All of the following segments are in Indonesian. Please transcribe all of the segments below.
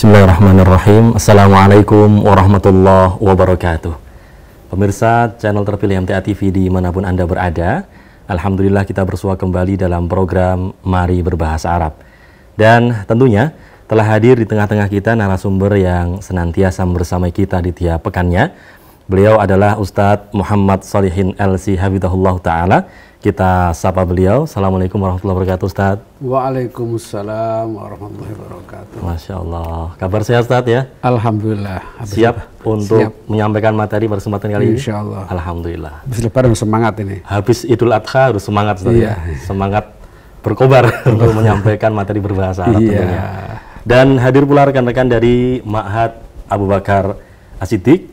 Bismillahirrahmanirrahim. Assalamualaikum warahmatullahi wabarakatuh. Pemirsa channel terpilih MTA TV di manapun Anda berada, Alhamdulillah kita bersua kembali dalam program Mari Berbahasa Arab. Dan tentunya telah hadir di tengah-tengah kita narasumber yang senantiasa bersama kita di tiap pekannya. Beliau adalah Ustadz Muhammad Solihin LC Hafidahullah Ta'ala kita sapa beliau. Assalamualaikum warahmatullahi wabarakatuh, Ustaz. Waalaikumsalam warahmatullahi wabarakatuh. Masya Allah. Kabar sehat, Ustaz ya? Alhamdulillah. Habis Siap apa? untuk Siap. menyampaikan materi pada kesempatan kali ini? Insya Allah. Alhamdulillah. Habis lebar semangat ini. Habis Idul Adha harus semangat, Ustaz. Ya? Iya. Semangat berkobar untuk menyampaikan materi berbahasa Arab iya. tentunya. Dan hadir pula rekan-rekan dari Ma'had Abu Bakar Asidik,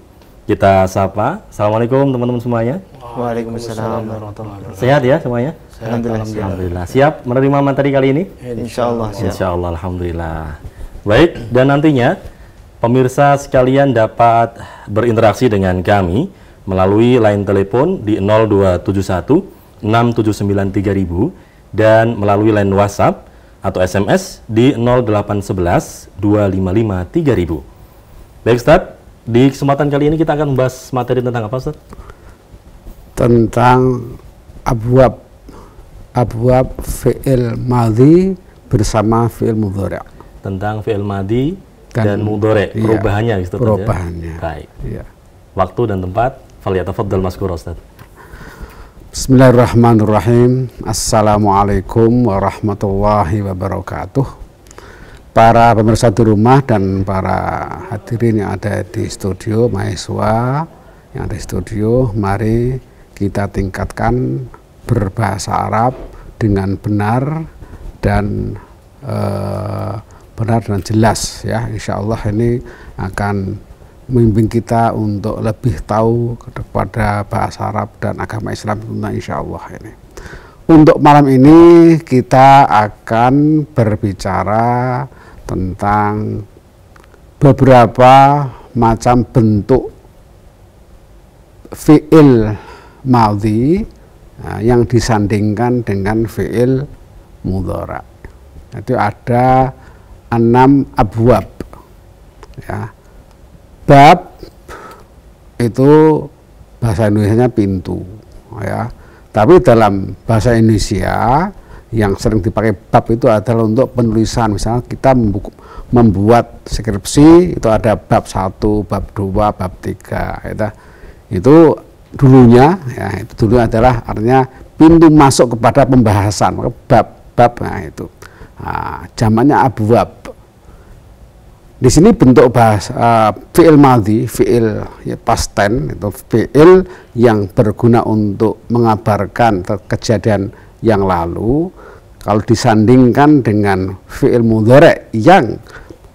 kita sapa. Assalamualaikum teman-teman semuanya. Waalaikumsalam warahmatullahi Sehat ya semuanya? Sehat, alhamdulillah. Alhamdulillah. alhamdulillah. Siap menerima materi kali ini? Insyaallah. Insyaallah alhamdulillah. Baik, dan nantinya pemirsa sekalian dapat berinteraksi dengan kami melalui line telepon di 0271 6793000 dan melalui line WhatsApp atau SMS di 0811 255 3000. Baik, Ustaz. Di kesempatan kali ini kita akan membahas materi tentang apa, Ustaz? Tentang abwab abwab fi'il madhi bersama fi'il mudhari. Tentang fi'il madhi dan, dan mudhari, iya, perubahannya gitu Perubahannya. Ya. Baik. Iya. Waktu dan tempat, falyatafaddal maskur Ustaz. Bismillahirrahmanirrahim. Assalamualaikum warahmatullahi wabarakatuh para pemirsa di rumah dan para hadirin yang ada di studio, mahasiswa yang ada di studio, mari kita tingkatkan berbahasa Arab dengan benar dan e, benar dan jelas ya. Insya Allah ini akan membimbing kita untuk lebih tahu kepada bahasa Arab dan agama Islam tentang insya Allah ini. Untuk malam ini kita akan berbicara tentang beberapa macam bentuk fi'il maldi nah, yang disandingkan dengan fi'il mudhara. Itu ada enam abwab. Ya. Bab itu bahasa Indonesia pintu. Ya. Tapi dalam bahasa Indonesia yang sering dipakai bab itu adalah untuk penulisan misalnya kita membuat skripsi itu ada bab satu, bab dua, bab tiga itu, itu dulunya ya itu dulu adalah artinya pintu masuk kepada pembahasan bab bab nah itu nah, zamannya abu bab di sini bentuk bahas uh, ah, fiil madi fiil ya, past itu fiil yang berguna untuk mengabarkan kejadian yang lalu kalau disandingkan dengan fi'il mudhore yang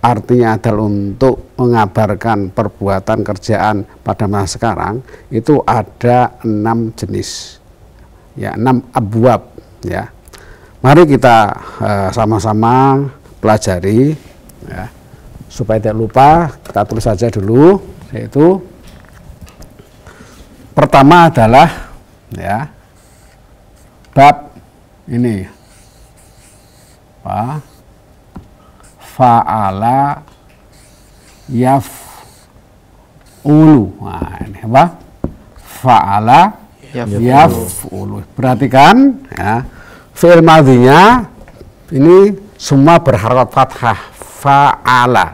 artinya adalah untuk mengabarkan perbuatan kerjaan pada masa sekarang itu ada enam jenis ya enam abuab ya mari kita eh, sama-sama uh, pelajari ya. supaya tidak lupa kita tulis saja dulu yaitu pertama adalah ya bab ini apa faala yaf ulu nah, ini apa faala yaf ulu perhatikan ya fi'il madinya ini semua berharokat fathah faala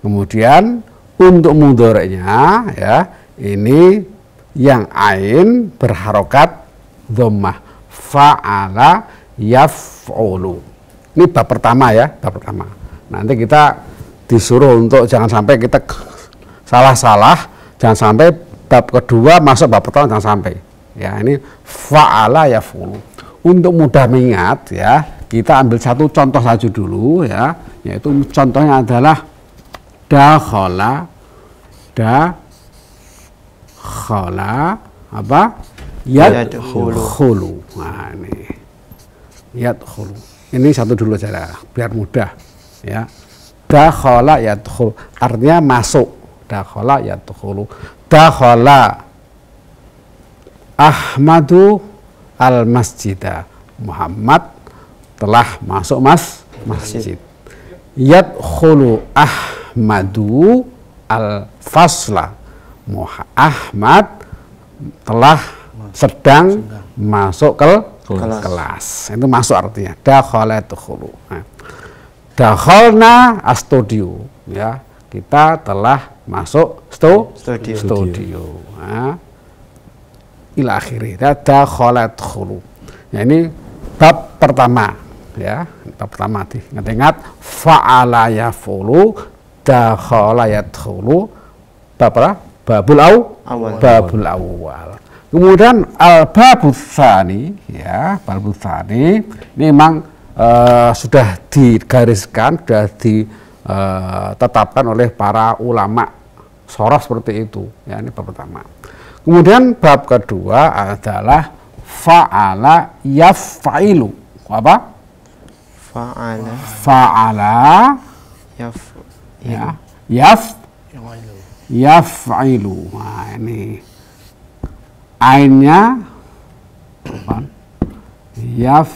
kemudian untuk mudoreknya ya ini yang ain berharokat dhammah fa'ala yaf'ulu. Ini bab pertama ya, bab pertama. Nanti kita disuruh untuk jangan sampai kita salah-salah, jangan sampai bab kedua masuk bab pertama jangan sampai. Ya, ini fa'ala yaf'ulu. Untuk mudah mengingat ya, kita ambil satu contoh saja dulu ya, yaitu contohnya adalah dakhala da khala apa yat Nah, ini khulu. Ini satu dulu saja biar mudah ya. Dakhala khulu. artinya masuk. Dakhala khulu. Dakhala Ahmadu al-masjidah. Muhammad telah masuk mas masjid. khulu Ahmadu al-fasla. muhammad telah sedang, masuk ke kelas. kelas. Itu masuk artinya. dahole tukhulu. dahole Dakhalna astudio ya. Kita telah masuk stu, studio. studio. Nah. Ila akhiri. Ya, dahole Ya ini bab pertama ya. Bab pertama ingat-ingat fa'ala yafulu dakhala yadkhulu bab apa? Babul aw, awal. Babul awal. Kemudian al-babusani eh, ya, babusani ini memang uh, sudah digariskan, sudah ditetapkan eh, oleh para ulama soros seperti itu. Ya, ini bab pertama. Kemudian bab kedua adalah fa'ala yafailu Apa? Fa'ala. Fa'ala yaf ya, yaf yafailu Nah, ini ainnya yaf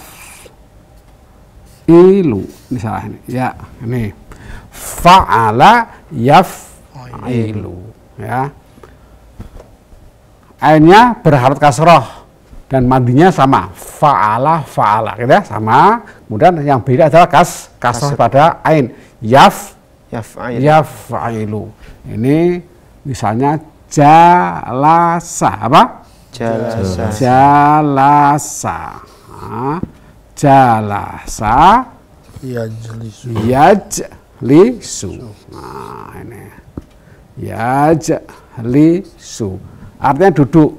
ilu ini salah ini ya ini faala yaf oh, iya. ilu ya ainnya berharap kasroh dan mandinya sama faala faala gitu ya sama kemudian yang beda adalah kas kasroh pada ain yaf yaf ilu. ini misalnya jalasa apa Jalasa. Jalasa. Jalasa. Yajlisu. Yajlisu. Nah, ini. Yajlisu. Artinya duduk.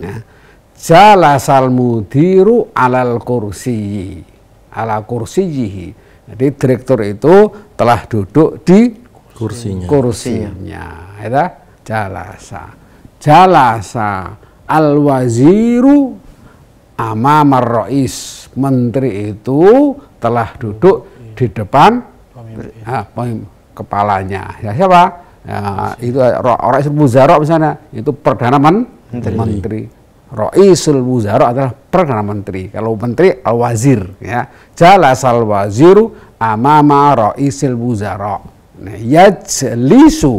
Ya. Jalasal mudiru alal kursi. Ala kursiyihi. Jadi direktur itu telah duduk di kursinya. Kursinya. ya jalasa jalasa al waziru amamar rois menteri itu telah duduk di depan ah, kepalanya ya siapa ya, itu rois muzaro misalnya itu perdana men menteri, menteri. Roisul Wuzaro adalah Perdana Menteri. Kalau Menteri Al Wazir ya. al Waziru amama Roisul Wuzaro. Nah, yajlisu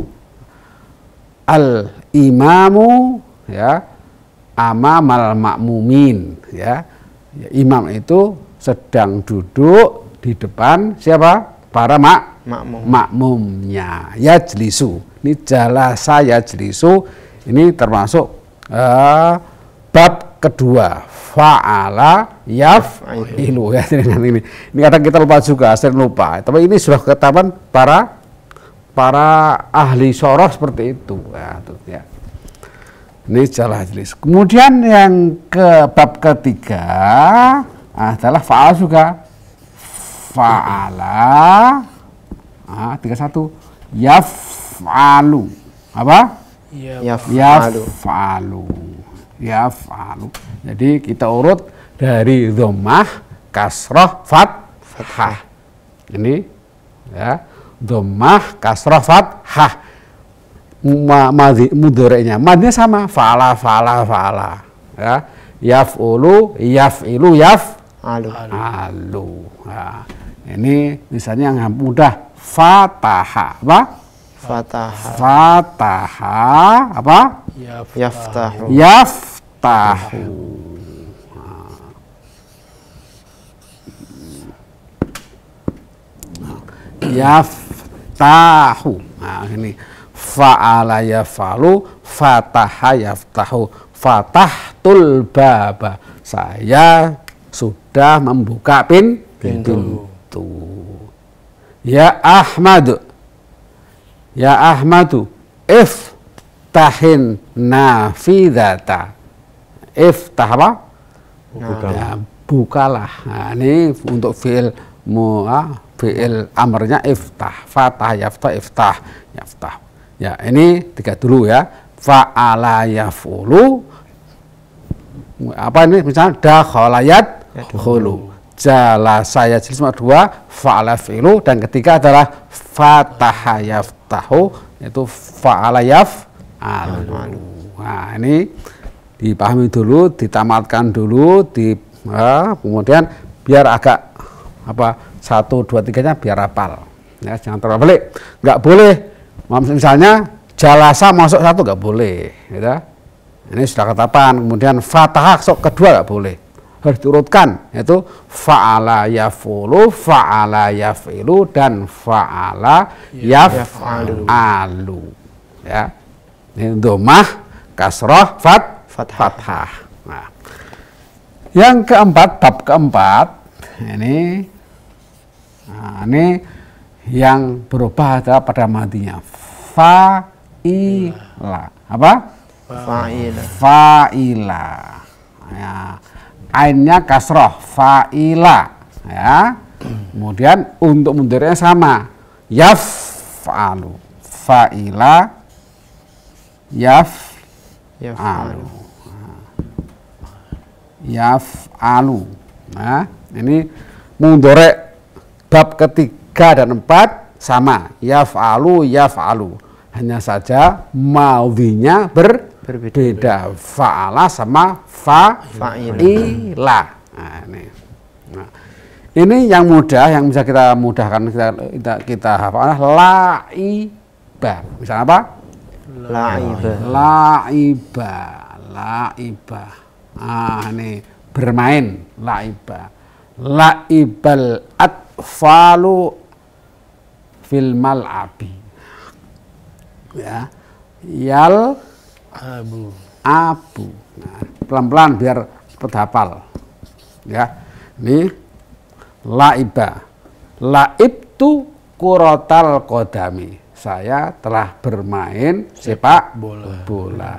al imamu ya amamal makmumin ya. ya imam itu sedang duduk di depan siapa para mak makmum. makmumnya jelisu ini saya jelisu ini termasuk uh, bab kedua faala yaf ilu ya dengan ini ini kadang kita lupa juga sering lupa tapi ini sudah ketahuan para para ahli soroh seperti itu. Ya, tuh, ya. Ini jalan jelas Kemudian yang ke bab ketiga ah, adalah faal juga. Faala ah, satu. yaf'alu. Apa? Yaf'alu. Yaf'alu. Jadi kita urut dari dhammah, kasroh, fat fathah. Ini ya domah kasrofat hah ma, mudorenya madnya sama fala fala fala ya yaf ulu yaf ilu yaf alu alu ya. ini misalnya yang mudah fataha apa fataha fataha apa yaftahu yaftahu nah. yaf yaftahu. Nah, ini fa'ala yafalu, fataha yaftahu. Fatahtul baba. Saya sudah membuka pin pintu. pintu. Ya Ahmad. Ya Ahmadu, tahin nafidata. If apa? Buka. Ya, bukalah. Nah, ini untuk fi'il mu'ah fi'il amrnya iftah fatah yaftah iftah yaftah ya ini tiga dulu ya fa'ala yaf'ulu apa ini misalnya dakhalayat khulu jala saya jenis nomor dua fa'ala fi'lu dan ketiga adalah fatah yaftahu itu fa'ala yaf'alu nah ini dipahami dulu ditamatkan dulu di eh, kemudian biar agak apa satu dua tiganya biar rapal ya jangan terlalu balik nggak boleh misalnya jalasa masuk satu nggak boleh ya ini sudah ketapan kemudian fathah sok kedua nggak boleh harus diurutkan yaitu fa'ala yafulu fa'ala yafilu dan fa'ala yaf'alu ya ini domah kasroh fat fathah, Nah. yang keempat bab keempat ini Nah, ini yang berubah adalah pada matinya. Fa'ila. Apa? Fa'ila. Fa'ila. Ya. Ainnya kasroh. Fa'ila. Ya. Kemudian untuk mundurnya sama. Yaf'alu. Fa'ila. Yaf. Yaf'alu. Yaf'alu. Nah, ini mundurnya bab ketiga dan empat sama yaf'alu yaf'alu hanya saja maudhinya ber berbeda fa'ala sama fa'ila nah, ini. Nah, ini yang mudah yang bisa kita mudahkan kita kita, kita hafal laiba misalnya apa laiba laiba laiba ah ini bermain laiba laibal at falu fil mal'abi ya yal abu abu nah, pelan-pelan biar cepat hafal ya ini laiba laib tu kurotal kodami saya telah bermain sepak bola, bola.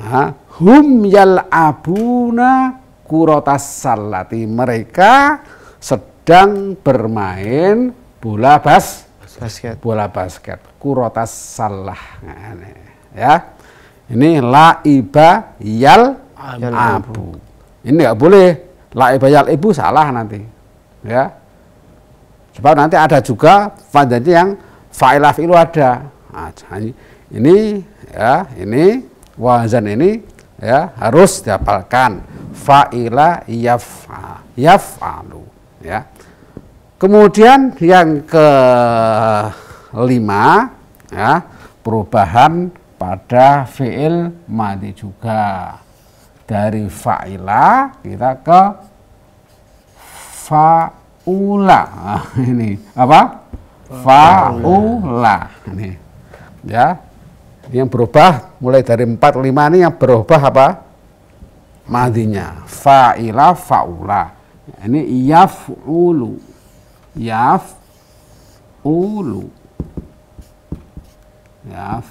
Ha, hum yal abuna kurotas salati mereka sedang sedang bermain bola bas basket. Bola basket. Kurotas salah. Ya. Ini laiba yal abu. Ini nggak boleh. Laiba yal ibu salah nanti. Ya. Sebab nanti ada juga fadanya yang fa'ilaf itu ada. Nah, ini ya, ini wazan ini ya harus dihafalkan fa'ila yaf'a yaf'alu ya Kemudian yang kelima ya, perubahan pada fiil mati juga. Dari fa'ila kita ke fa'ula. Nah, ini apa? Fa'ula. Ini. Ya. Yang berubah mulai dari 4 5 ini yang berubah apa? Madinya. Fa'ila fa'ula. Ini yaf'ulu Yaf Yaf yaf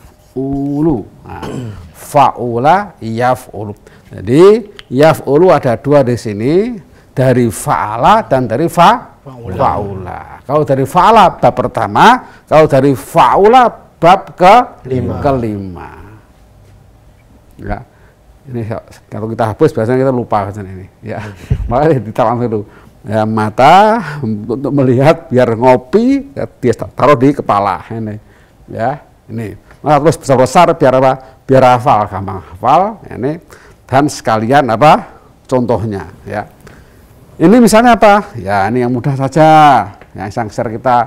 nah, fa'ula yaf ulu. jadi yaf ulu ada dua di sini dari fa'ala dan dari fa fa'ula kalau dari fa'ala bab pertama kalau dari fa'ula bab ke Lima. kelima ya ini kalau kita hapus biasanya kita lupa ini ya malah ditalam dulu ya, mata untuk melihat biar ngopi ya, dia taruh di kepala ini ya ini nah, terus besar besar biar apa biar hafal gampang hafal ini dan sekalian apa contohnya ya ini misalnya apa ya ini yang mudah saja ya, yang sering kita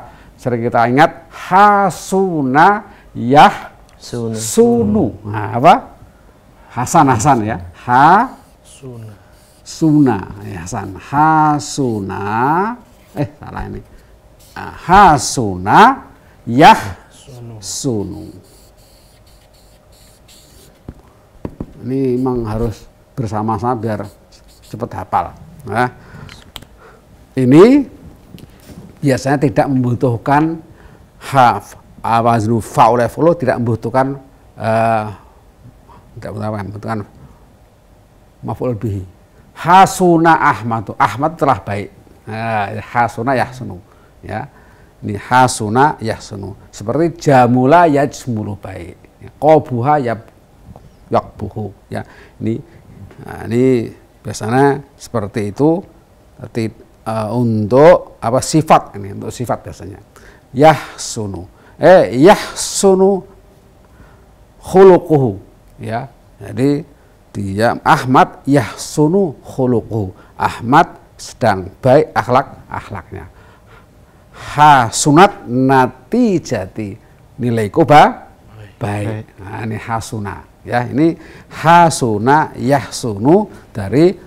sering kita ingat hasuna yah sunu, sunu. Nah, apa Hasan Hasan ya ha sunu suna ya Hasan hasuna eh salah ini ah, hasuna yah sunu ini memang harus bersama-sama biar cepat hafal nah, ini biasanya tidak membutuhkan haf awaznu faule follow tidak membutuhkan uh, tidak membutuhkan membutuhkan maful bihi Hasuna Ahmad. Ahmad telah baik. Nah, hasuna Yahsunu. Ya. Ini hasuna Yahsunu. Seperti jamula yajmulu baik. Qobuha ya yakbuhu. Ya. Ini nah, ini biasanya seperti itu. Arti, uh, eh, untuk apa sifat ini untuk sifat biasanya. Yahsunu. Eh yahsunu khuluquhu ya. Jadi dia ya. Ahmad yahsunu khuluquhu. Ahmad sedang baik akhlak akhlaknya. Hasunat nati jati nilai kuba baik. Nah, ini hasuna ya ini hasuna yahsunu dari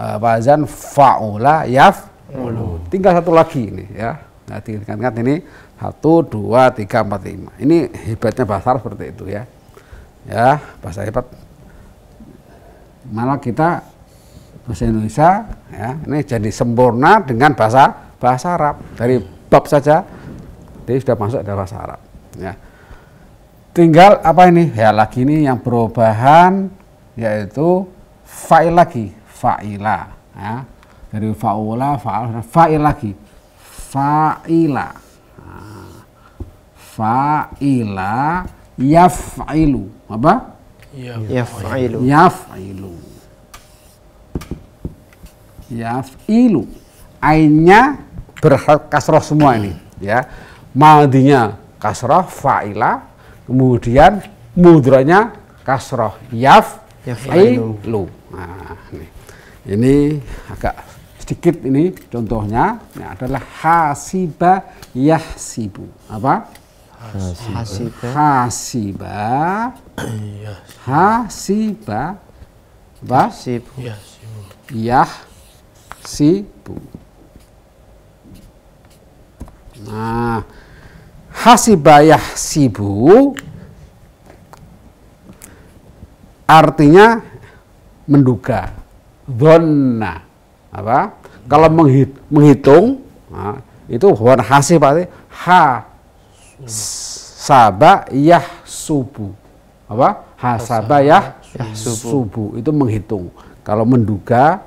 uh, faula yaf ulu. Tinggal satu lagi ini ya. Nah, tinggal, ingat ini satu, dua, tiga, empat, lima. Ini hebatnya bahasa seperti itu ya. Ya, bahasa hebat malah kita bahasa Indonesia ya ini jadi sempurna dengan bahasa bahasa Arab dari bab saja jadi sudah masuk dalam bahasa Arab ya tinggal apa ini ya lagi ini yang perubahan yaitu fa'il lagi fa'ila ya dari fa'ula fa'al fa'il lagi fa'ila ah, fa'ila yaf'ilu apa Ya, yaf'ilu yaf'ilu yaf'ilu ainnya berhak kasroh semua ini ya madinya kasroh fa'ila kemudian mudranya kasroh yaf yaf'ilu nah, ini. ini agak sedikit ini contohnya ini adalah hasiba yahsibu apa hasiba hasiba iya. hasiba hasibu iya, yah sibu nah hasiba yah sibu artinya menduga donna apa kalau menghitung nah, itu bukan hasib ha Sabah yah subu. Apa? Hasaba yah, subu. Itu menghitung. Kalau menduga,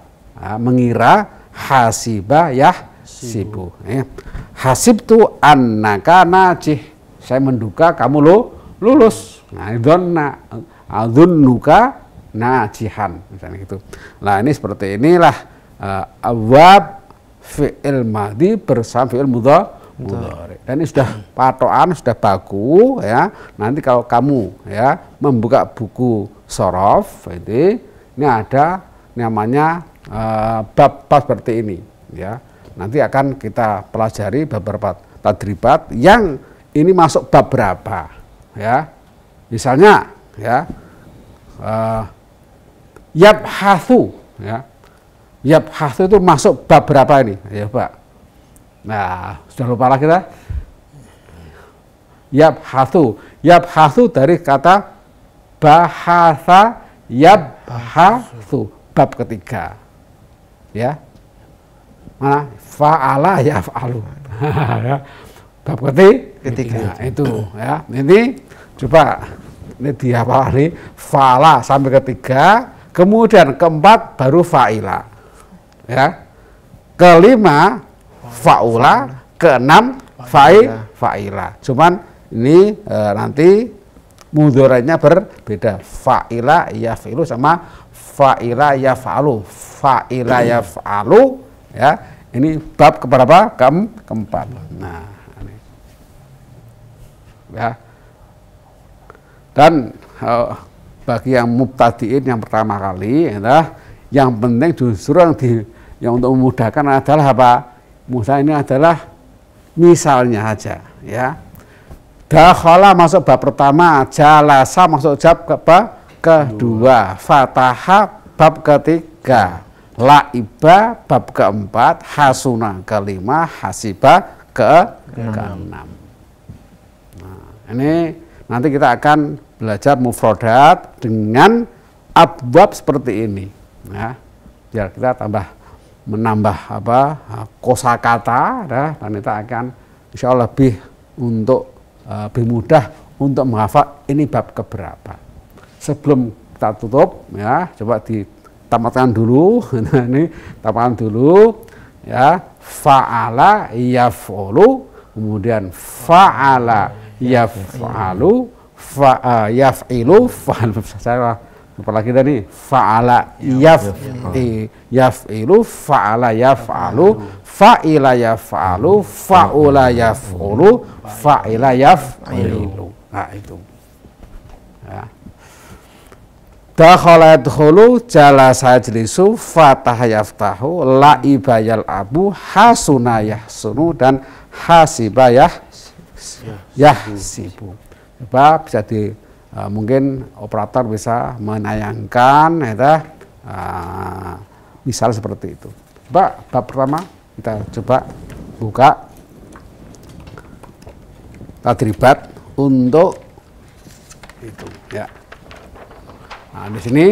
mengira hasiba yah sibu. Ya. Hasib tu anaka najih. Saya menduga kamu lo lulus. Nah, donna adunnuka najihan misalnya gitu. Nah, ini seperti inilah eh, awab fi'il madhi bersama fi'il mudhari dan ini sudah patokan sudah baku ya nanti kalau kamu ya membuka buku sorof ini ini ada namanya uh, eh, bab pas seperti ini ya nanti akan kita pelajari beberapa tadribat yang ini masuk bab berapa ya misalnya ya uh, eh, hasu ya yap yabhathu itu masuk bab berapa ini ya pak nah sudah lupa lah kita hasu yab hasu dari kata bahasa hasu Bab ketiga. Ya. Mana? Fa'ala faalu ya. Bab ketiga. Ketiga. Ya, itu ya. Ini coba ini dia apa ini fa'ala sampai ketiga, kemudian keempat baru fa'ila. Ya. Kelima fa'ula, keenam fa'i fa'ila. Cuman ini e, nanti mudoranya berbeda fa'ila yafilu sama fa'ila yafalu fa'ila yafalu ya ini bab keberapa Kem, keempat nah ini. ya dan e, bagi yang mubtadiin yang pertama kali ya, yang penting justru yang di yang untuk memudahkan adalah apa musa ini adalah misalnya saja ya Dakhala masuk bab pertama, jalasa masuk bab ke apa? kedua, fataha bab ketiga, laiba bab keempat, hasuna kelima, hasiba ke keenam. Nah, ini nanti kita akan belajar mufrodat dengan abwab seperti ini. Ya, biar kita tambah menambah apa kosakata, ya, dan kita akan insya Allah lebih untuk Eh, lebih mudah untuk menghafal ini bab keberapa. Sebelum kita tutup ya, coba ditamatkan dulu. Nah, ini tamatkan dulu ya. Fa'ala yaf'ulu, kemudian fa'ala yaf'alu, fa eh, yaf'ilu, fa'al saya apalagi tadi fa'ala yaf yaf'ilu fa'ala yaf'alu fa'ila yaf'alu fa'ula yaf'ulu fa'ila yaf'ilu nah itu ya. jala yadkhulu jalasa yaf fatah yaftahu la'iba yal'abu hasuna yahsunu dan hasiba yah yahsibu. Coba bisa di Ah, mungkin operator bisa menayangkan ya uh, misal seperti itu Pak, bab pertama kita coba buka tadribat untuk itu ya nah di sini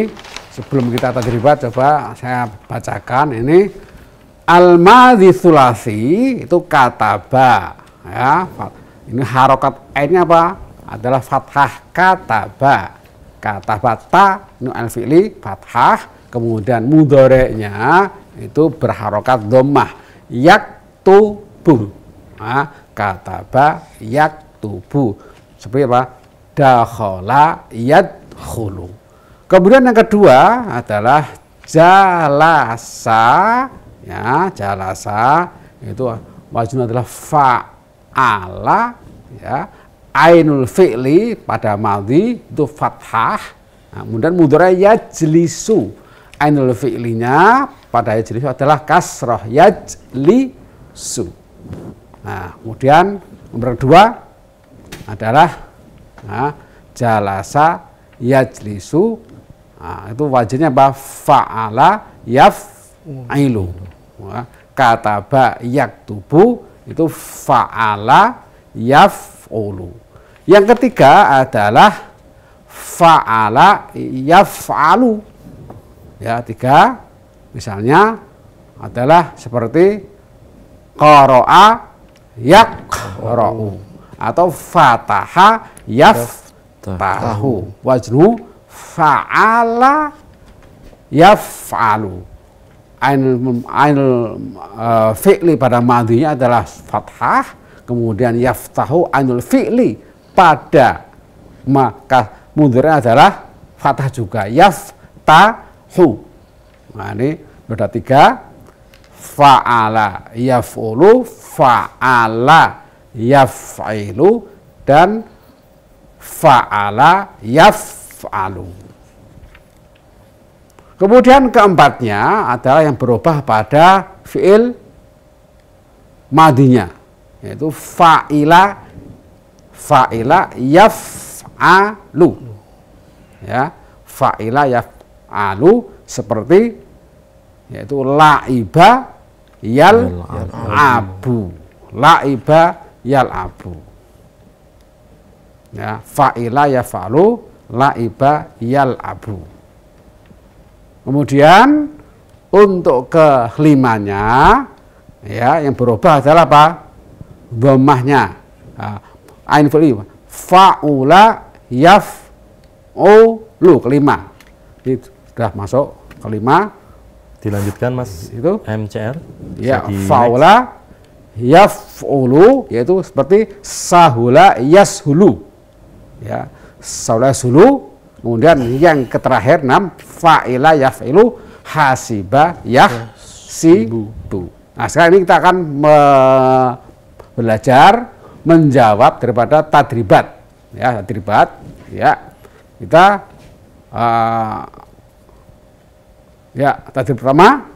sebelum kita tadribat coba saya bacakan ini al madhi itu kataba ya ini harokat airnya apa adalah fathah kataba. kata bata nu alfili fathah, kemudian mudoreknya itu berharokat domah. Yak tubuh. Nah, kataba yak tubuh. Seperti apa? dahola yad hulu. Kemudian yang kedua adalah jalasa. Ya, jalasa itu wajib adalah fa'ala ya ainul fi'li pada madhi itu fathah. Nah, kemudian mudhara yajlisu. Ainul fi'linya pada yajlisu adalah kasroh yajlisu. Nah, kemudian nomor dua adalah nah, jalasa yajlisu. Nah, itu wajibnya apa? Fa'ala yaf'ilu. Nah, kataba yaktubu itu fa'ala yaf'ulu. Yang ketiga adalah fa'ala yaf'alu. Ya, tiga misalnya adalah seperti qara'a yaqra'u atau fataha yaftahu. Wajnu fa'ala yaf'alu. Ainul, ainul uh, e, fi'li pada madinya adalah fathah, kemudian yaftahu ainul fi'li pada maka mundurnya adalah fathah juga yaftahu nah ini roda tiga fa'ala yaf'ulu fa'ala yaf'ilu dan fa'ala yaf'alu kemudian keempatnya adalah yang berubah pada fi'il madinya yaitu fa'ila fa'ila yaf'alu ya fa'ila yaf'alu seperti yaitu la'iba yal abu la'iba yal abu ya fa'ila yaf'alu la'iba yal abu kemudian untuk kelimanya ya yang berubah adalah apa domahnya nah, ain fi'li iya faula yaf kelima itu sudah masuk kelima dilanjutkan mas itu MCR ya faula yaf'ulu yaitu seperti sahula yashulu ya sahula yashulu kemudian yang terakhir enam fa'ila yaf'ilu hasiba bu nah sekarang ini kita akan belajar menjawab daripada tadribat ya tadribat ya kita uh, ya tadi pertama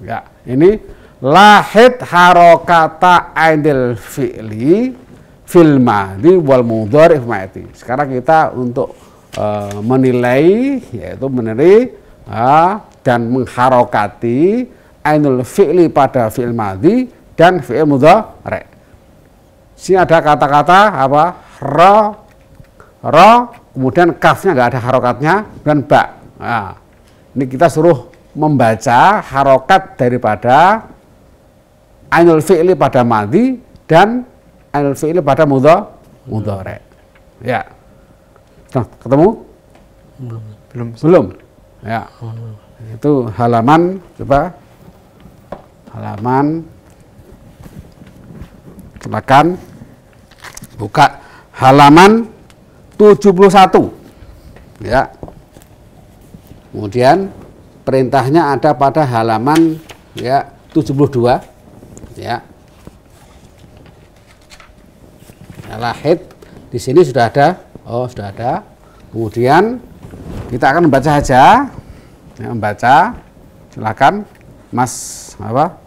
ya ini lahid harokata ainil fi'li filma di wal mudhari ma'ati sekarang kita untuk uh, menilai yaitu menilai uh, dan mengharokati ainul fi'li pada fi'il madhi dan fi'il mudhari Sini ada kata-kata apa? Ro, ro, kemudian kafnya nggak ada harokatnya, dan ba. Nah, ini kita suruh membaca harokat daripada ainul fi'li pada madi dan ainul fi'li pada mudho, mudhore. Ya. Nah, ketemu? Belum. Belum. Belum. Ya. Oh, Itu halaman coba halaman Tekan buka halaman 71. Ya. Kemudian perintahnya ada pada halaman ya 72 ya. ya hit di sini sudah ada. Oh, sudah ada. Kemudian kita akan membaca saja. Ya, membaca silakan Mas apa?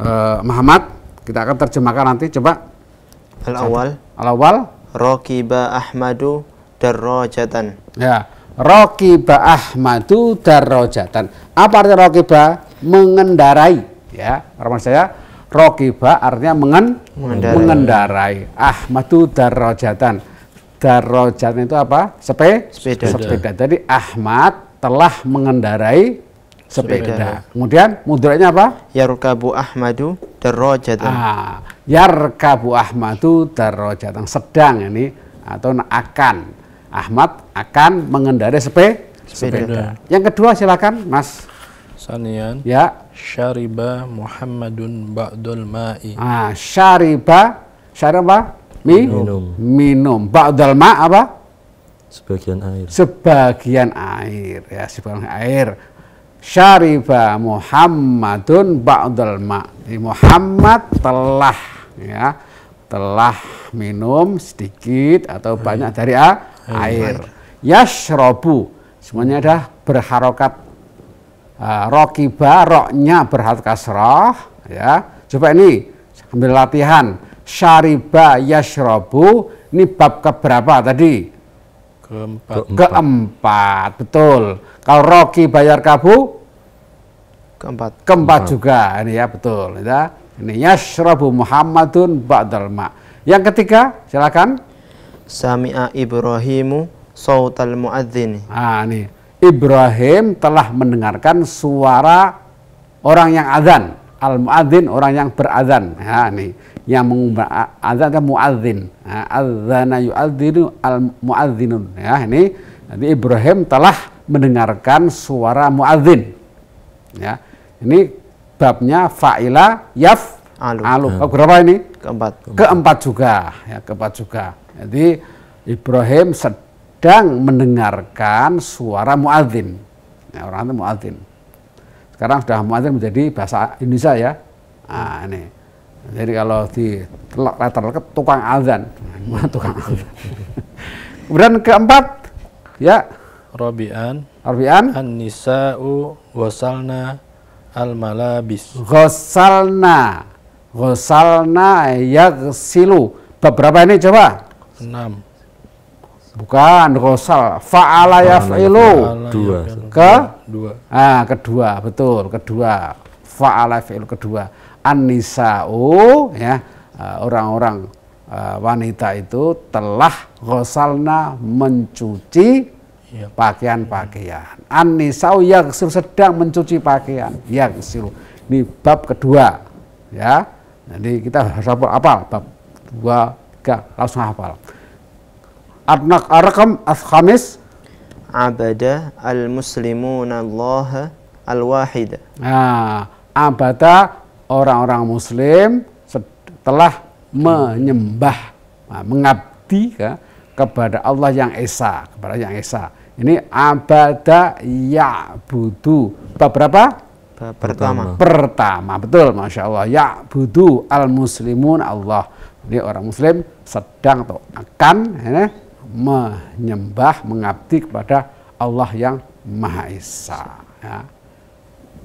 Eh, Muhammad kita akan terjemahkan nanti coba. Al-awwal. Al-awwal. rokiba Ahmadu darrojatan. Ya. rokiba Ahmadu darrojatan. Apa artinya rokiba Mengendarai. Ya, Orang saya rokiba artinya mengen mengendarai. mengendarai. Ahmadu darrojatan. Darrojatan itu apa? Sepe? Sepeda. Sepeda. Jadi Ahmad telah mengendarai sepeda. Kemudian mudraknya apa? Yarkabu Ahmadu darrojatan. Ah, yarkabu Ahmadu darrojatan. Sedang ini atau akan Ahmad akan mengendarai sepe sepeda. sepeda. Yang kedua silakan Mas. Sanian. Ya. Syariba Muhammadun ba'dul ma'i. Ah, syariba syariba mi minum. Minum. Ba'dul ma apa? Sebagian air. Sebagian air ya, sebagian air syariba Muhammadun ba'dal ma. Di Muhammad telah ya telah minum sedikit atau hmm. banyak dari a, hmm. air. air. Yashrobu semuanya ada berharokat uh, rokiba roknya berharokat kasroh ya. Coba ini ambil latihan syariba yashrobu ini bab keberapa tadi? Keempat. Keempat. betul. Kalau Rocky bayar kabu, keempat. Keempat, juga, ini ya betul. Ya. Ini yashrabu Muhammadun ba'dal Yang ketiga, silakan. Sami'a Ibrahimu sautal Mu'adzini. Ah, ini. Ibrahim telah mendengarkan suara orang yang adzan al muadzin orang yang berazan ya ini yang mengumbar azan kan muadzin ya, azana yuadzinu al muadzinun ya ini nanti Ibrahim telah mendengarkan suara muadzin ya ini babnya fa'ila yaf alu, alu. Oh, berapa ini keempat keempat juga ya keempat juga jadi Ibrahim sedang mendengarkan suara muadzin ya, orang itu muadzin sekarang sudah muadzin menjadi bahasa Indonesia ya. Nah, ini. Jadi kalau di letter ke tukang azan, hmm. tukang azan. Kemudian keempat ya Robian. Robian. An-nisa'u gosalna al-malabis. gosalna ya silu Beberapa ini coba? Enam. Bukan rosal, fa'ala yaf'ilu. Dua. Ke dua. Ah, kedua, betul, kedua. Fa'ala yaf'ilu kedua. Anisau ya, eh, orang-orang uh, wanita itu telah rosalna mencuci ya. pakaian-pakaian. Anisau yang sedang mencuci pakaian. yang Yaghsil. Ini bab kedua ya. Jadi kita harus apa? bab dua, tiga, langsung hafal as-khamis abada al-muslimuna Allah al-wahida. Nah, abada orang-orang muslim telah menyembah, mengabdi ke kepada Allah yang esa, kepada yang esa. Ini abada budu Bab berapa? Pertama. Pertama, betul Masya Allah. budu al-muslimun Allah. Ini orang muslim sedang atau akan ya, menyembah, mengabdi kepada Allah yang Maha Esa. Ya.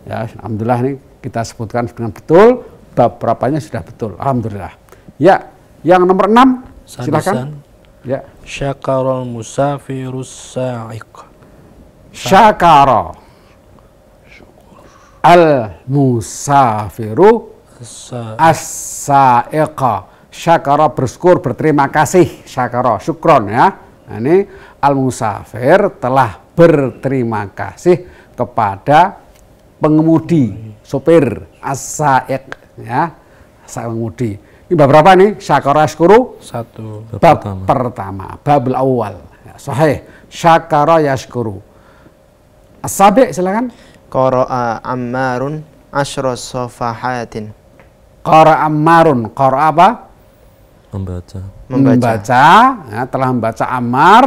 ya, alhamdulillah ini kita sebutkan dengan betul, bab berapanya sudah betul. Alhamdulillah. Ya, yang nomor enam, silakan. Ya. Syakarul musafirus sa'iq. Syakara. Al musafiru as-sa'iqa syakara bersyukur berterima kasih syakara syukron ya nah, ini al musafir telah berterima kasih kepada pengemudi sopir asaik ya pengemudi ini bab berapa nih syakara syukuru satu bab, pertama. pertama bab awal ya, sahih syakara yashkuru asabe silakan qara'a ammarun asyra safahatin qara'a ammarun qara'a apa membaca membaca, membaca ya, telah membaca Amar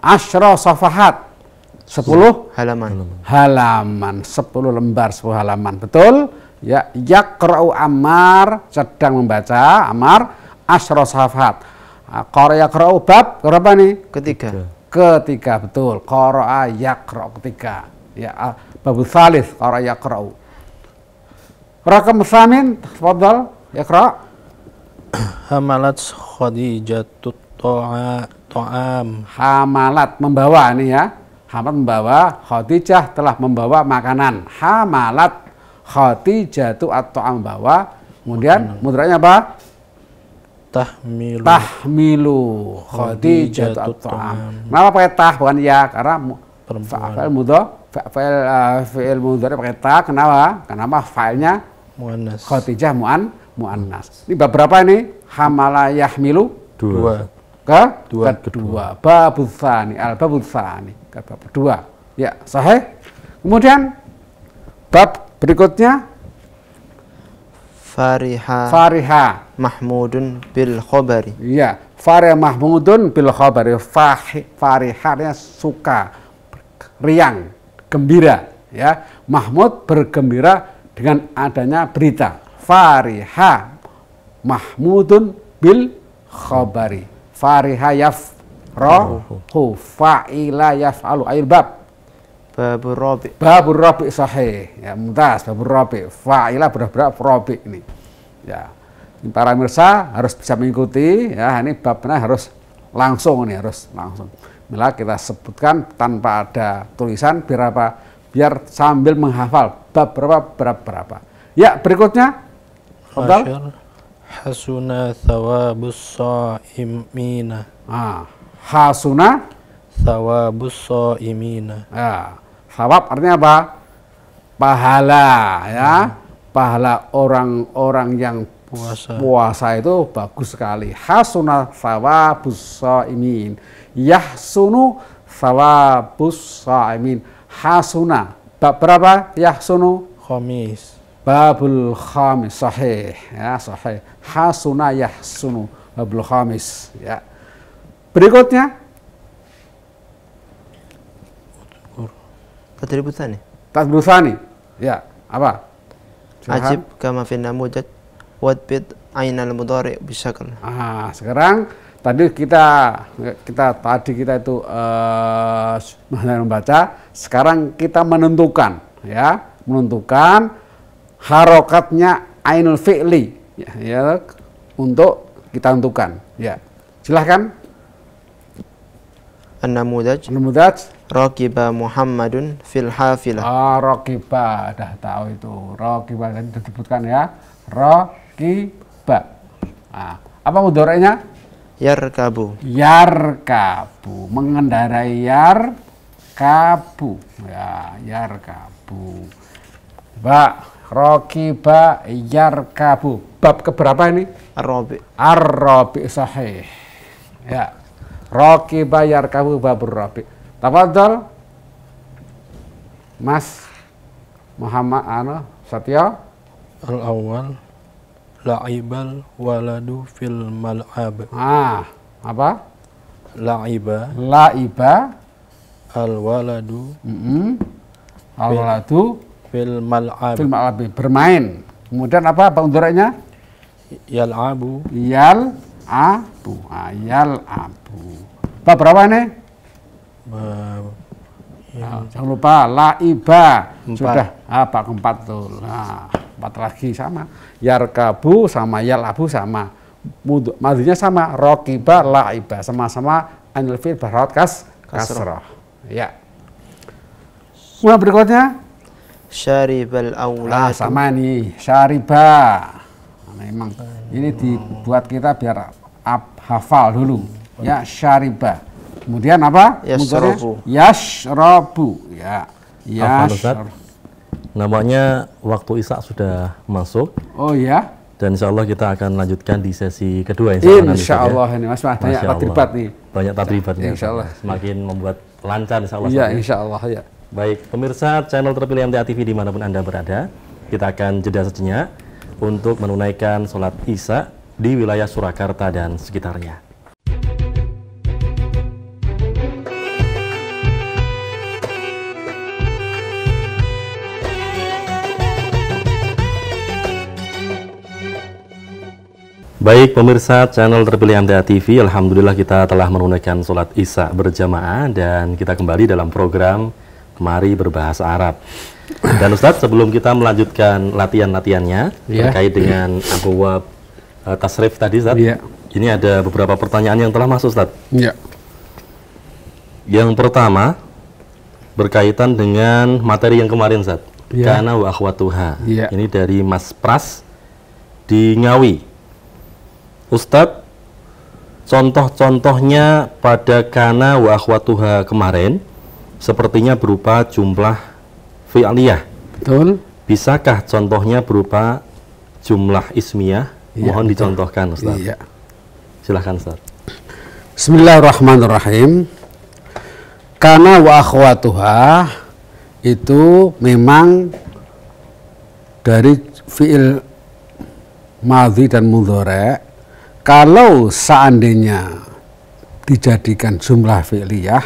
asroh safahat 10 halaman. Halaman 10 lembar 10 halaman. Betul? Ya, yaqra'u amar sedang membaca amar asyra safahat. Ah, qara yaqra'u bab berapa nih? Ketiga. Ketiga betul. Qara'a yaqra'u ketiga. Ya, ah, bab salis qara yaqra'u. Rakam samin, tafadhal yaqra' hamalat khadijatut toam. hamalat membawa ini ya hamalat membawa khadijah telah membawa makanan hamalat jatuh atau am bawa kemudian mudranya apa tahmilu tahmilu khadijah atau am. kenapa pakai tah bukan ya karena fa'il mudhaf fa'il fi'il mudhari pakai tah kenapa kenapa fa'ilnya muannas khadijah muan muannas ini beberapa ini hamala yahmilu dua. Ke dua. kedua. Babutsani, al babutsani, ke bab kedua. Ya, sahih. Kemudian bab berikutnya Fariha. Fariha. Mahmudun bil khobari. Iya, Fariha Mahmudun bil khobari. Fariha suka, riang, gembira. Ya, Mahmud bergembira dengan adanya berita. Fariha mahmudun bil khabari fariha rohu fa'ila alu air bab babur rabi babur rabi sahih ya mutas babur rabi fa'ila berapa rabi ini ya para mirsa harus bisa mengikuti ya ini babnya harus langsung ini harus langsung bila kita sebutkan tanpa ada tulisan berapa biar sambil menghafal bab berapa berapa berapa ya berikutnya Fadal hasuna thawabus shaimina ah hasuna thawabus shaimina ah ya, thawab artinya apa pahala ya hmm. pahala orang-orang yang puasa. puasa itu bagus sekali hasuna thawabus shaimin yahsunu thawabus shaimin hasuna berapa yahsunu khamis babul khamis sahih ya sahih hasuna yahsunu babul khamis ya berikutnya tadribusani tadribusani ya apa ajib kama finna mujad wadbid ainal mudhari bisyakl ah sekarang tadi kita kita tadi kita itu uh, membaca sekarang kita menentukan ya menentukan harokatnya ainul fi'li ya, ya, untuk kita tentukan. Ya. Silahkan. An-Namudaj. An-Namudaj. Rakiba Muhammadun fil hafilah. Ah, rakiba. Dah tahu itu. Rakiba tadi disebutkan ya. Rakiba. Ah, apa mudoranya? Yarkabu. Yarkabu. Mengendarai yar kabu Ya, yarkabu. Mbak, Rokiba yarkabu. Bab keberapa ini? Ar-Rabi. ar sahih. Ya. Rokiba yarkabu babur Rabi. Tafadol. Mas Muhammad Ano Satya. Al-awwal la'ibal waladu fil mal'ab. Ah, apa? La'iba. La'iba. Al-waladu. Al-waladu fil mal'ab. Fil mal'ab, bermain. Kemudian apa Pak undurannya Yal'abu. abu Ah, abu Apa berapa ini? Ba Ya. jangan lupa laiba empat. sudah apa ah, keempat tuh nah, empat lagi sama yarkabu sama yalabu sama madunya sama rokiba laiba sama-sama anil fil barat kas kasroh ya Kemudian berikutnya syaribal aula. Ah, sama nih, syariba. Nah, memang ini dibuat kita biar ab, hafal dulu. Ya, syariba. Kemudian apa? Yasrobu. Yasrobu. Ya. Yasrobu. Namanya waktu isak sudah masuk. Oh ya. Dan insya Allah kita akan lanjutkan di sesi kedua. Insya, insya ya. Allah, ini Mas banyak tadribat nih. Banyak tadribat. Insya ya. Allah. Semakin membuat lancar insya Allah. Iya, ya insya Allah ya. Baik, pemirsa channel terpilih MTA TV dimanapun Anda berada, kita akan jeda sejenak untuk menunaikan sholat Isya di wilayah Surakarta dan sekitarnya. Baik pemirsa channel terpilih MTA TV, Alhamdulillah kita telah menunaikan sholat Isya berjamaah dan kita kembali dalam program mari berbahasa Arab. Dan Ustadz, sebelum kita melanjutkan latihan-latihannya yeah. terkait dengan Agowa uh, eh, Tasrif tadi, Ustadz, yeah. ini ada beberapa pertanyaan yang telah masuk, Ustadz. Yeah. Yang pertama, berkaitan dengan materi yang kemarin, Ustadz. Yeah. Kana wa akhwatuha. Yeah. Ini dari Mas Pras di Ngawi. Ustadz, contoh-contohnya pada Kana wa akhwatuha kemarin, sepertinya berupa jumlah fi'liyah. Betul. Bisakah contohnya berupa jumlah ismiyah? Ya, Mohon betul. dicontohkan Ustaz. Iya. Silahkan Ustaz. Bismillahirrahmanirrahim. Karena wa akhwatuha itu memang dari fi'il madhi dan mudhore kalau seandainya dijadikan jumlah fi'liyah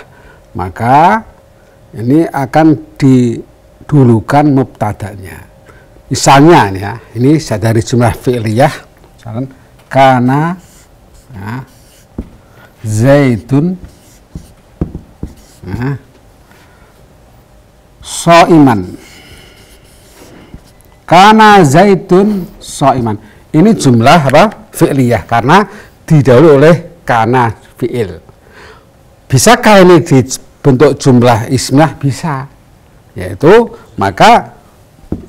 maka ini akan didulukan mubtadanya. Misalnya ini ya, ini dari jumlah fi'liyah, misalkan kana ya, zaitun ya, soiman Karena zaitun soiman ini jumlah apa fi'liyah karena didahului oleh kana fi'il bisakah ini di bentuk jumlah ismah bisa yaitu maka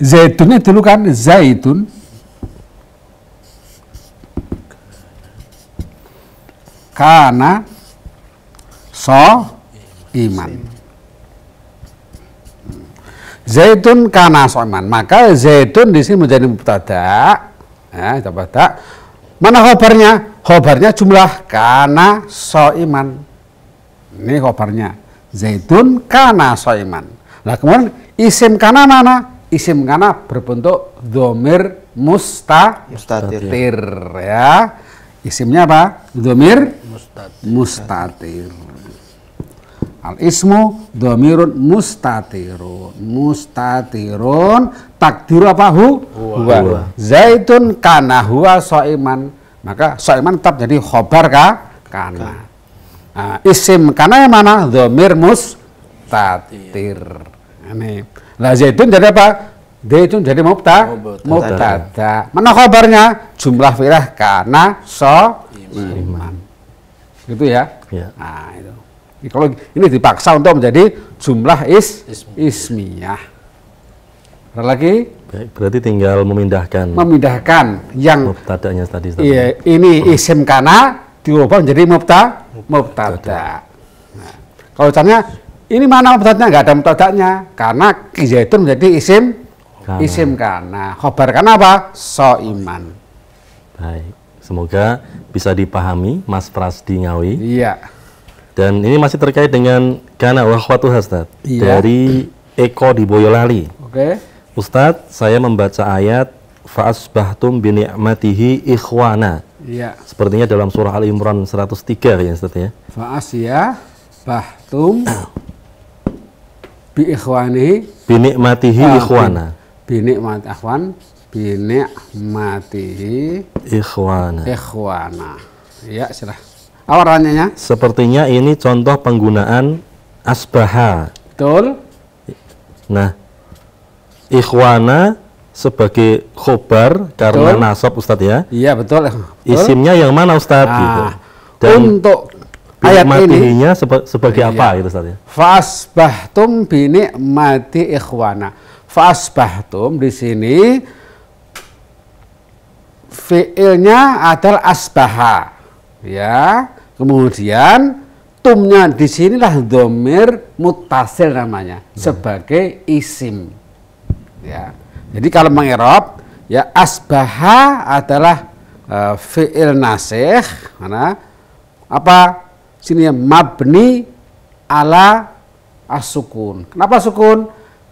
itu dulu kan zaitun karena so iman zaitun karena so iman maka zaitun di sini menjadi mubtada ya mubtada mana hobarnya hobarnya jumlah karena so iman ini khobarnya Zaidun kana soiman. Nah kemudian isim kana mana? Isim kana berbentuk domir mustatir. mustatir ya. Isimnya apa? Domir mustatir. mustatir. Al ismu domirun mustatirun mustatirun takdir apa hu? Huwa. huwa. Zaitun kana huwa soiman maka soiman tetap jadi khobar ka? Kana. Nah, isim karena yang mana Dhamir mustatir ini lah zaidun jadi apa zaidun jadi mubta mubtada mana kabarnya jumlah filah karena so iman gitu ya, Iya. nah itu ini kalau ini dipaksa untuk menjadi jumlah is ismiyah ada lagi Baik, berarti tinggal memindahkan memindahkan yang mubtadanya tadi, tadi. Iya, ini isim kana diubah menjadi mubta mubtada. Nah, kalau caranya ini mana mubtadanya nggak ada mubtadanya karena kizaitun menjadi isim karena. isim karena khobar karena apa? So iman. Baik, semoga bisa dipahami Mas Prasdi Ngawi. Iya. Dan ini masih terkait dengan Kana Wahwatu Hasnat iya. dari Eko di Boyolali. Oke. Okay. Ustadz, saya membaca ayat fa'asbahtum bi ikhwana Iya. Sepertinya dalam surah Al Imran 103 ya Ustaz ya. Fa'asya bahtum bi ikhwani bi nikmatihi ikhwana. Bi nikmat ikhwan bi nikmatihi ikhwana. Ikhwana. Ya, silah. Awarannya Sepertinya ini contoh penggunaan asbaha. Betul. Nah, ikhwana sebagai khobar karena betul. nasab Ustadz ya. Iya betul. Isimnya yang mana Ustadz? Nah, gitu. Dan untuk ayat ini seba sebagai iya. apa gitu Ustadz ya? Fasbahtum bini mati ikhwana. Fasbahtum di sini fiilnya adalah asbaha ya kemudian tumnya di sinilah domir mutasil namanya hmm. sebagai isim ya jadi kalau mengirob ya asbaha adalah uh, fi'il nasikh mana apa sini ya mabni ala asukun. Kenapa sukun?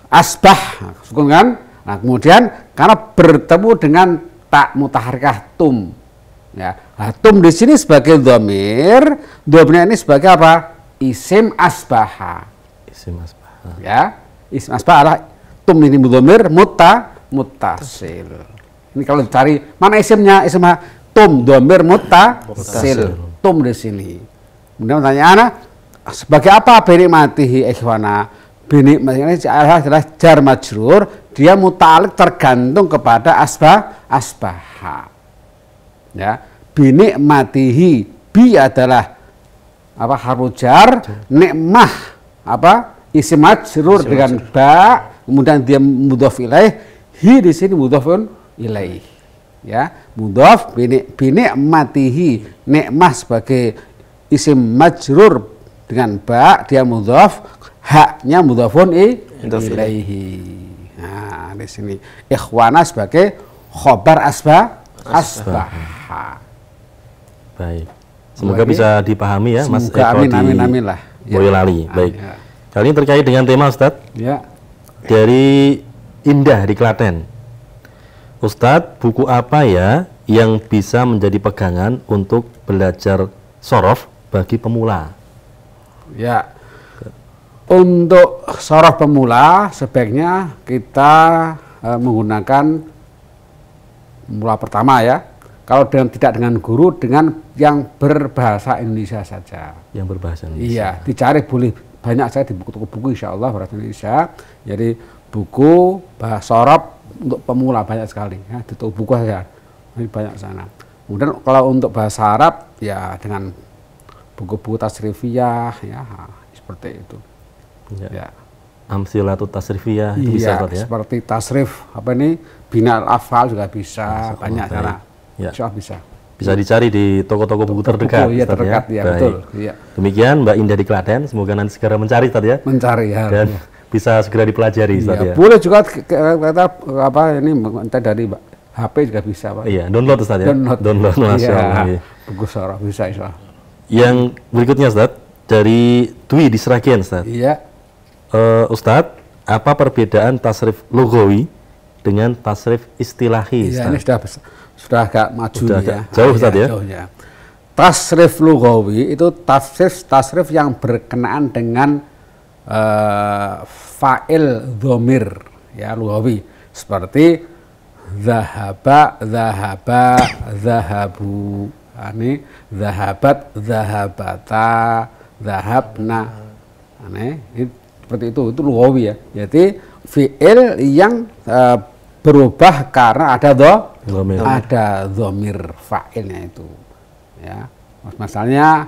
Asbah sukun kan? Nah, kemudian karena bertemu dengan tak mutaharkah tum. Ya, nah, tum di sini sebagai domir, domirnya ini sebagai apa? Isim asbaha. Isim asbaha. Ya, isim asbaha adalah tum ini Mudomir muta mutasil. Ini kalau dicari mana isimnya? Isimnya tum muta sil Tum di sini. Kemudian anak sebagai apa bini binikmatihi ikhwana? ini adalah jar majrur, dia mutalik tergantung kepada asbah asbaha. Ya, binikmatihi bi adalah apa harujar nikmah apa isim majrur dengan ba kemudian dia mudhof ilaih hi di sini mudhofun ilaih ya mudhof bini binik matihi nikmah sebagai isim majrur dengan ba dia mudhof haknya mudhofun ilaihi nah di sini ikhwana sebagai khobar asba asba baik semoga bisa dipahami ya semoga Mas Eko amin, di amin, ya. Boyolali baik kali ini terkait dengan tema Ustadz ya dari Indah di Klaten. Ustadz, buku apa ya yang bisa menjadi pegangan untuk belajar sorof bagi pemula? Ya, untuk sorof pemula sebaiknya kita e, menggunakan mula pertama ya. Kalau dengan, tidak dengan guru, dengan yang berbahasa Indonesia saja. Yang berbahasa Indonesia. Iya, dicari boleh banyak saya di buku-buku insya Allah berarti Indonesia jadi buku bahasa Arab untuk pemula banyak sekali ya di toko buku saja ini banyak sana kemudian kalau untuk bahasa Arab ya dengan buku-buku tasrifiyah ya seperti itu ya, ya. Amsilatu tasrifiyah itu iya, bisa ya seperti tasrif apa ini binar afal juga bisa nah, banyak sana. ya. insya Allah bisa bisa dicari di toko-toko buku terdekat. Buku, ya, terdekat ya, ya Baik. betul. Ya. Demikian Mbak Indah di Klaten, semoga nanti segera mencari tadi ya. Mencari ya. Dan ya. bisa segera dipelajari ya, ya. Boleh juga kata apa ini entah dari Mbak HP juga bisa Pak. Iya, download Ustaz ya. Download. Download Masya ya. Allah. Ya. Buku bisa Insya Allah. Yang berikutnya Ustaz, dari Dwi di Seragen Ustaz. Iya. Uh, eh, Ustaz, apa perbedaan tasrif logawi dengan tasrif istilahi? Iya, ini sudah besar sudah agak maju sudah agak ya. Jauh iya, tadi ya. ya. Jauh, ya. Tasrif lugawi itu tasrif tasrif yang berkenaan dengan uh, fa'il domir ya lugawi seperti zahaba zahaba zahabu nah, ini zahabat zahabata zahabna aneh seperti itu itu lugawi ya jadi fiil yang uh, berubah karena ada do Dhamir. ada zomir fa'ilnya itu ya masalahnya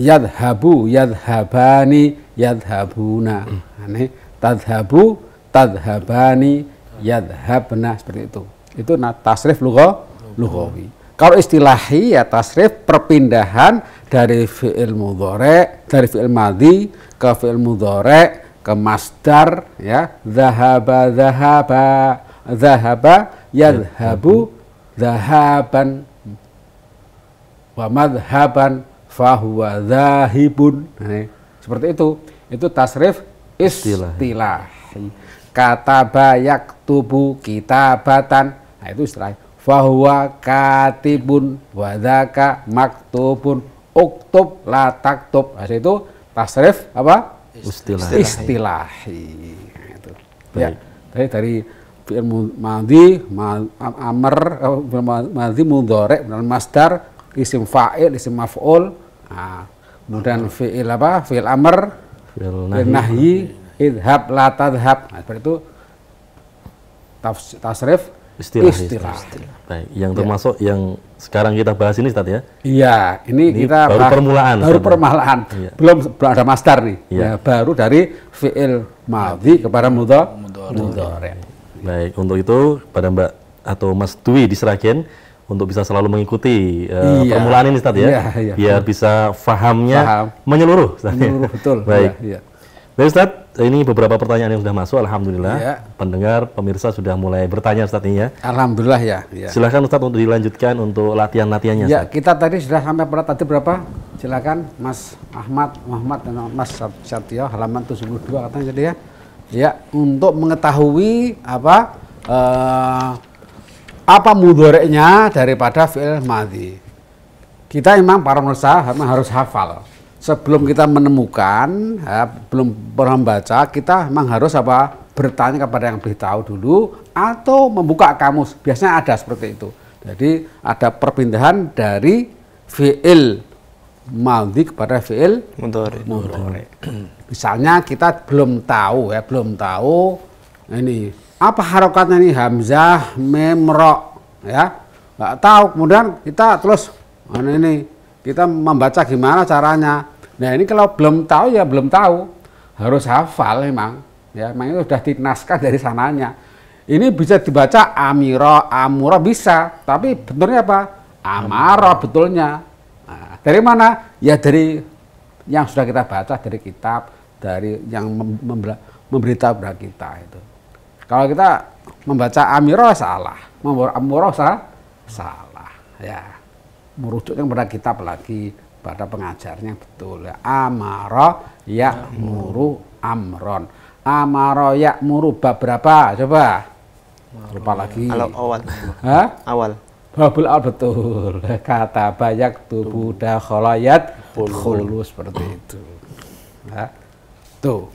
yadhabu yadhabani yadhabuna aneh tadhabu tadhabani yadhabna seperti itu itu nah, tasrif lugo lugawi kalau istilahi ya tasrif perpindahan dari fi'il mudhore dari fi'il madhi ke fi'il mudhore ke masdar ya zahaba zahaba Zahaba yadhabu zahaban wa madhaban fahuwa zahibun. Nah, seperti itu. Itu tasrif istilah. Kata bayak tubuh kita Nah, itu istilah. Fahuwa katibun wadaka maktubun uktub la taktub. Nah, itu tasrif apa? Istilah. Istilah. Nah, itu. Ya. Dari dari fi'il madhi amr eh, fi'il madhi mudhari kemudian masdar isim fa'il isim maf'ul nah, kemudian fi'il apa fi'il amr fi'il nahi, nahyi idhab la tadhab nah, seperti itu tasrif istilah, istilah. istilah. Baik, yang ya. termasuk ya. yang sekarang kita bahas ini Ustaz ya. Iya, ini, ini kita baru bahas, permulaan. Baru Ustaz. Ya? permulaan. Iya. Belum ada master nih. Iya. Ya, baru dari fiil madhi kepada mudhari. Mudhari. Baik, untuk itu pada Mbak atau Mas Dwi di Seragen untuk bisa selalu mengikuti uh, iya. permulaan ini Ustaz ya. Iya, iya. Biar bisa fahamnya Faham. menyeluruh Ustaz. Ya. Menyeluruh betul. Baik. Iya, iya. Baik Ustaz, ini beberapa pertanyaan yang sudah masuk alhamdulillah. Iya. Pendengar pemirsa sudah mulai bertanya Ustaz ini ya. Alhamdulillah ya. Iya. Silakan Ustaz untuk dilanjutkan untuk latihan-latihannya Ya, kita tadi sudah sampai pada tadi berapa? Silakan Mas Ahmad, Muhammad dan Mas Satya, halaman 72 katanya tadi ya ya untuk mengetahui apa eh, apa mudoreknya daripada fi'il madhi. Kita memang para nusa harus hafal. Sebelum kita menemukan, ya, belum pernah membaca, kita memang harus apa bertanya kepada yang lebih tahu dulu atau membuka kamus. Biasanya ada seperti itu. Jadi ada perpindahan dari fi'il maldi kepada fi'il mudhari. Misalnya kita belum tahu ya, belum tahu ini apa harokatnya ini hamzah memro, ya. Enggak tahu kemudian kita terus ini, ini kita membaca gimana caranya. Nah, ini kalau belum tahu ya belum tahu. Harus hafal memang. Ya, memang itu sudah dinaskah dari sananya. Ini bisa dibaca amiro, amuro bisa, tapi benernya apa? Amaro betulnya dari mana? Ya dari yang sudah kita baca dari kitab, dari yang memberitahu kepada kita itu. Kalau kita membaca Amiro salah, membawa Amuro salah, salah ya. Merujuknya kepada kitab lagi, pada pengajarnya betul ya. Amaro ya muru amron. Amaro ya muru berapa? Coba. Lupa lagi. Kalau awal. Awal babul al betul kata banyak tubuh dah kholayat khulu seperti itu ya. tuh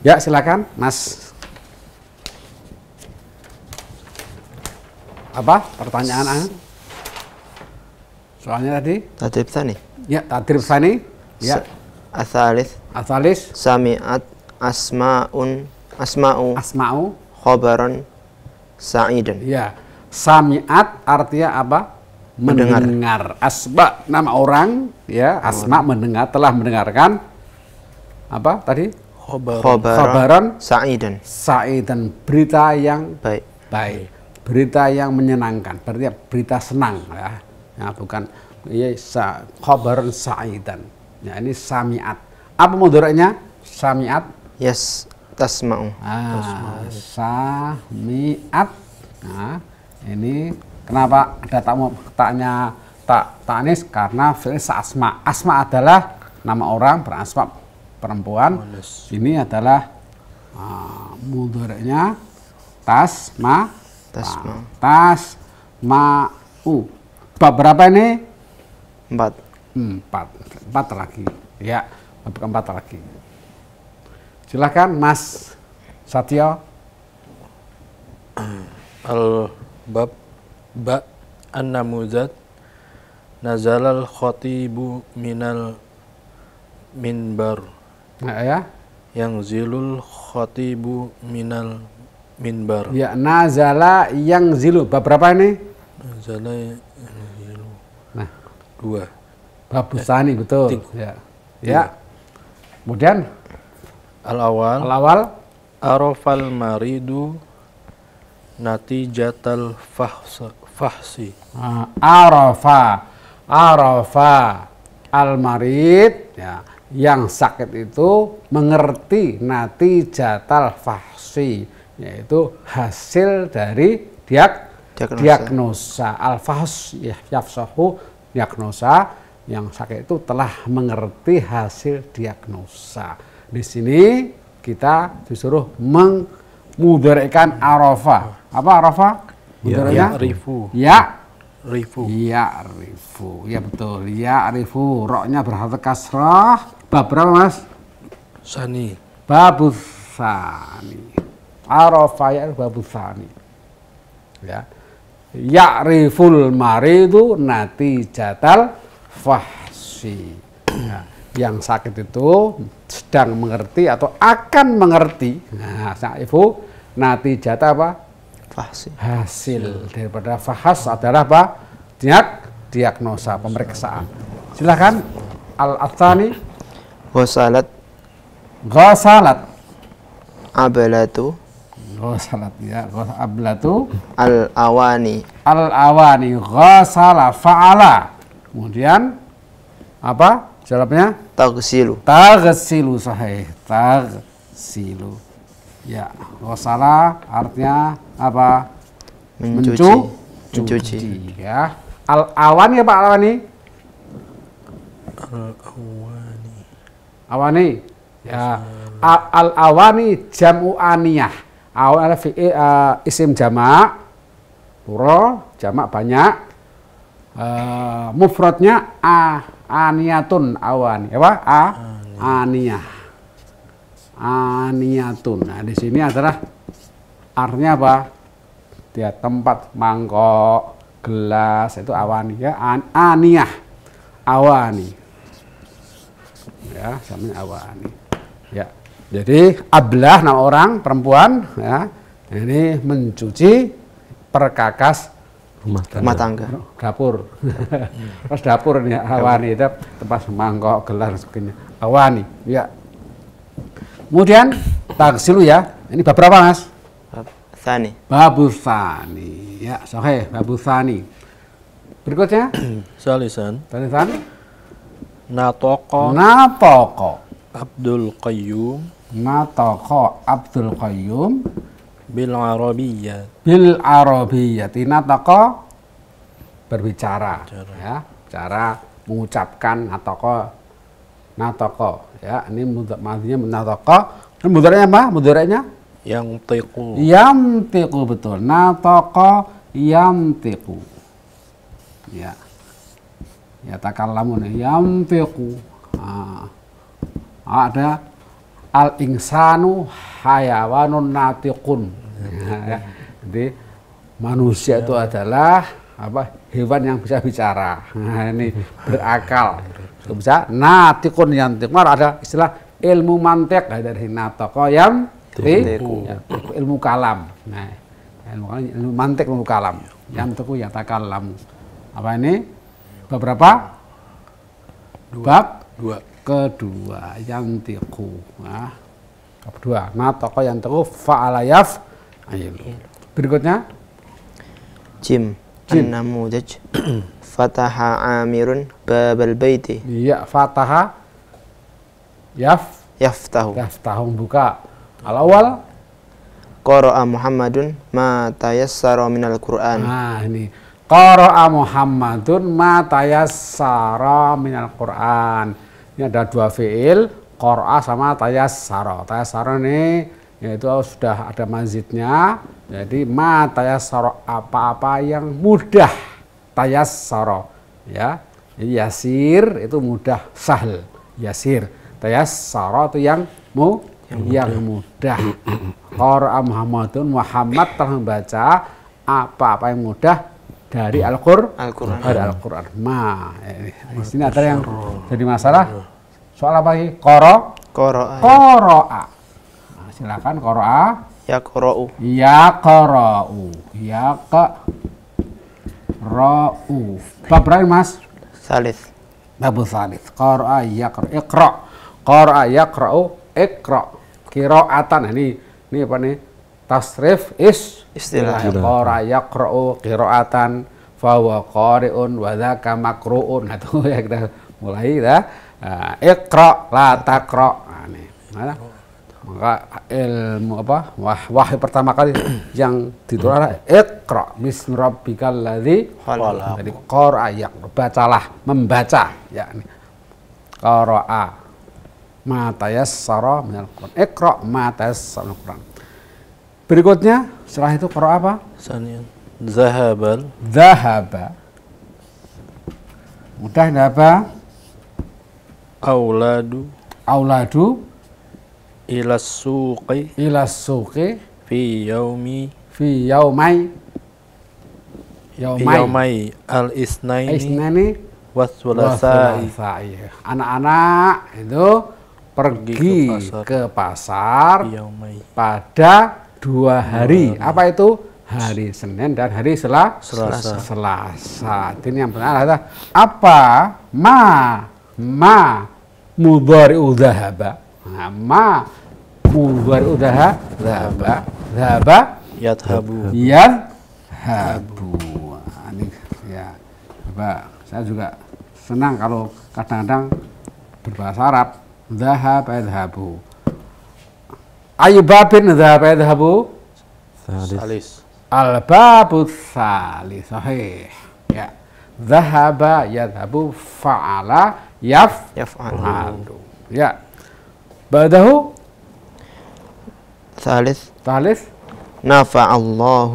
ya silakan mas apa pertanyaan S soalnya tadi tadrib sani ya tadrib sani ya asalis asalis samiat asmaun asma'u asma'u khobaran sa'idan ya Samiat artinya apa? Mendengar. mendengar. Asba nama orang ya, oh. asma mendengar telah mendengarkan apa tadi? Khabaran sa'idan. Sa'idan berita yang baik. Baik. Berita yang menyenangkan, berarti berita senang ya. Ya, bukan ya sa, khabaran sa'idan. Ya, ini samiat. Apa mudaratnya? Samiat. Yes, tasma'u. Ah, tasma'u. samiat. Nah, ini kenapa ada tamu taknya tak tanis karena filsa asma asma adalah nama orang berasma perempuan ini adalah uh, ah, mudornya tas ma tas ma ah, tas ma u bab berapa ini empat empat empat lagi ya empat empat lagi silakan mas Satyo al Bab Ba an Nazalal khatibu minal minbar Nah ya Yang zilul khatibu minal minbar Ya nazala yang zilu Bab berapa ini? Nazala yang zilu Nah Dua Bab Busani eh, betul Tiga. Ya. Tiga. ya Kemudian Al-awal Al-awal Arafal maridu natijatal fahsi arafa ah, arafa al marid ya yang sakit itu mengerti nati jatal fahsi yaitu hasil dari diag diagnosa, diagnosa. al fahs ya, yafsahu diagnosa yang sakit itu telah mengerti hasil diagnosa di sini kita disuruh meng mudhari'kan arafa. Apa arafa? mudaranya Ya, ya rifu. Ya. Rifu. Ya rifu. Ya betul. Ya rifu. Roknya berharta kasrah. Bab berapa mas? Sani. Babus sani. Arafa ya babus sani. Ya. Ya riful maridu nati jatal fahsi. Ya. Yang sakit itu sedang mengerti atau akan mengerti. Nah, ibu nati jatah apa? Hasil. Hasil daripada fahas adalah apa? Diak diagnosa pemeriksaan. Silakan al atsani ghasalat ghasalat ablatu ghasalat ya ablatu al awani al awani ghasala fa'ala kemudian apa jawabnya tagsilu tagsilu sahih tagsilu Ya, wasala artinya apa? Mencuci. mencuci. ya. Al awan ya Pak Alwani? Al awani. Awani. Ya. Al, al awani jamu aniyah. Awan adalah eh, uh, eh, isim jamak plural, jamak banyak. Uh, mufradnya a aniyatun awani Ya, pak A aniyah aniyatun. Nah, di sini adalah artinya apa? Dia tempat mangkok, gelas itu awani ya, an aniyah. Awani. Ya, sama awani. Ya. Jadi ablah nama orang perempuan ya. Ini mencuci perkakas rumah tangga. Rumah tangga. Dapur. Terus dapur nih awani itu tempat mangkok, gelas dan sebagainya. Awani, ya. Kemudian silu ya. Ini bab berapa mas? Bab Babu sani. Ya, sahih. Babu sani. Berikutnya. Salisan. Salisan. Natoko. Natoko. Abdul Qayyum. Natoko Abdul Qayyum. Bil Arabiyah. Bil Arabiyah. Natoko berbicara. Bicara. Ya, cara mengucapkan natoko natoko ya ini madinya natoko dan apa mudaranya yang tiku yang tiku betul natoko yang tiku ya ya takalamun yang tiku ah. ada al insanu hayawanun natiqun ya. jadi manusia ya. itu adalah apa hewan yang bisa bicara nah, ini berakal itu bisa natikun tikmar ada istilah ilmu mantek nah, dari natoko yang ya, tiku ilmu kalam nah ilmu, kalam, ilmu mantek ilmu kalam yang tiku ya takalam apa ini beberapa dua. bab dua kedua yang tiku nah kedua. natoko yang tiku faalayaf nah, iya. berikutnya Jim النموذج fataha Amirun باب البيت iya fataha yaf yaftahu yaftahu buka al awal qara'a Muhammadun ma tayassara minal Qur'an nah ini qara'a Muhammadun ma tayassara minal Qur'an ini ada dua fiil qara'a sama tayassara tayassara ini yaitu sudah ada masjidnya jadi ma tayasaro apa-apa yang mudah tayasaro ya jadi yasir itu mudah sahl yasir tayasaro itu yang mu yang, mudah, Qur'an Muhammadun Muhammad telah membaca apa-apa yang mudah dari Al-Qur'an Al quran ma ya, di sini ada yang jadi masalah soal apa lagi koro koro qara'a Silakan koroa Ya u Ya u Ya ke rou Bab Mas? Salis. babu salis. koroa ya qara. Iqra. koroa ya qra'u. kiro atan nah, Ini ini apa nih? Tasrif is istilah. koroa ya kiro ya, atan fawa qari'un wa makru'un. Nah, itu ya kita mulai dah. ekro nah, latakro la nah, ini. Nah, maka ilmu apa wah wahyu pertama kali yang ditulis adalah ikra bismi rabbikal ladzi jadi qara ya bacalah membaca yakni qara'a ma tayassara minal Qur'an ikra ma tayassara minal Qur'an berikutnya setelah itu qara apa sanian zahabal zahaba mudah apa auladu auladu ila suqi ila suqi fi yaumi fi yaumai yaumai yaumai al isnaini isnaini wasulasai anak-anak itu pergi ke pasar, ke pasar pada dua hari yaumai. apa itu hari Senin dan hari sela, Selasa. Selasa. Ini yang benar adalah apa ma ma mudhari udhahaba Ma ubar udaha zaba zaba yadhabu habu. ini ya Bapak saya juga senang kalau kadang-kadang berbahasa Arab zahab yadhabu ayubabin zahab yadhabu salis al-babu salis sahih ya zahaba yadhabu fa'ala yaf yaf'alu ya بعده ثالث ثالث نفع الله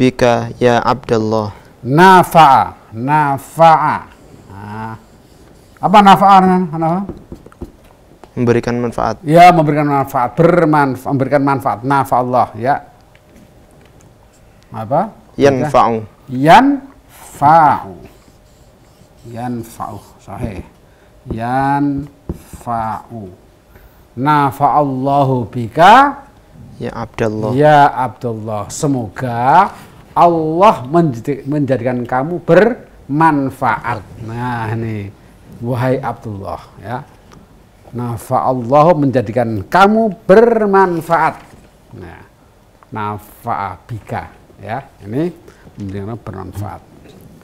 بك يا عبد الله نفع نفع apa nafa'a nafa? memberikan manfaat ya memberikan manfaat bermanfaat memberikan manfaat nafa Allah ya apa yanfa'u yanfa'u yanfa'u sahih yanfa'u nafa'allahu bika ya Abdullah. Ya Abdullah. Semoga Allah menjadikan kamu bermanfaat. Nah, ini wahai Abdullah ya. Nafa'allahu menjadikan kamu bermanfaat. Nah, bika ya. Ini menjadikan bermanfaat.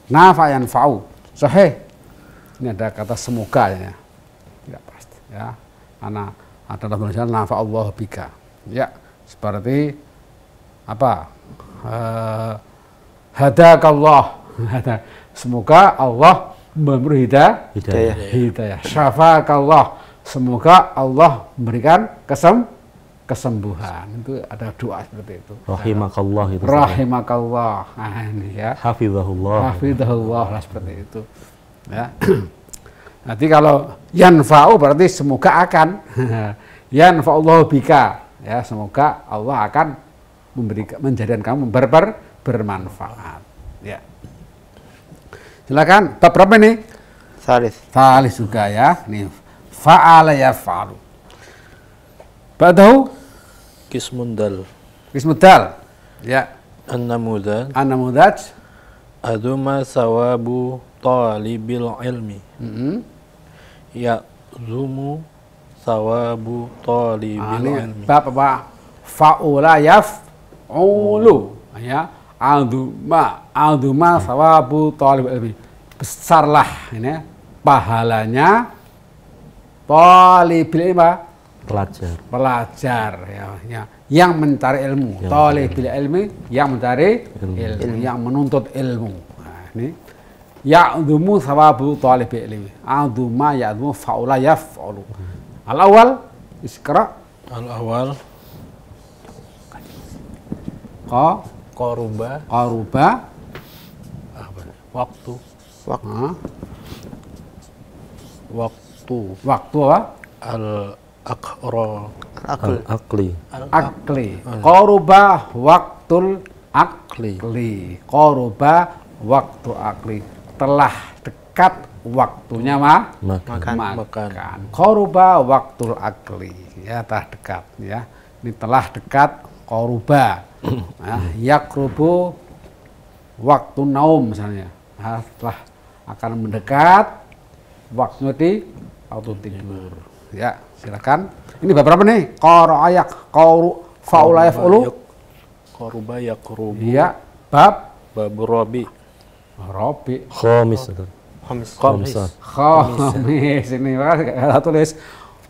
Nafa'yan fa'u. Sahih. Ini ada kata semoga ya. Tidak pasti ya. Anak adalah tulisan nafa Allah bika ya seperti apa uh, eh, Allah semoga Allah memberi hidayah hidayah, hidayah. Allah semoga Allah memberikan kesem kesembuhan itu ada doa seperti itu rahimakallah itu rahimakallah nah, ini ya hafizahullah hafizahullah seperti itu ya Nanti kalau yanfa'u berarti semoga akan. Yanfa'ullahu bika. Ya, semoga Allah akan memberi menjadikan kamu berber bermanfaat. Ya. Silakan. Bab berapa ini? Salis. Salis juga ya. Nih fa'ala ya falu Badau kismundal. kismundal Ya. an Annamudat. Aduma sawabu talibil ilmi. Mm -hmm ya zumu sawabu talibil ilmi. Bab apa? Faula ulu. Ya, azuma azuma sawabu talibil ilmi. Besarlah ini ya, pahalanya talibil ilmi pelajar. Pelajar ya, ya. yang mencari ilmu. talibil ilmi yang mencari ilmu, ilmu. yang menuntut ilmu. Nah, ini Ya, ya'dhumu thawabu talib ilmi a'dhuma ya'dhumu fa'ula yaf'alu al awal iskra al awal qa qaruba qaruba waktu waktu waktu waktu apa al akro al akli akli koruba waktu akli koruba waktu akli telah dekat waktunya ma makan. makan. makan. Koruba waktu akli ya telah dekat ya. Ini telah dekat koruba. Ah, ya kerubu waktu naum misalnya. Nah, telah akan mendekat waktu di waktu tidur. Ya, silakan. Ini berapa nih? Qara ayak koru faulayaf ulu. Koruba yakrubu. Ya, bab bab robi Robi Khomis. Khomis. Khomis. Ini kalau tulis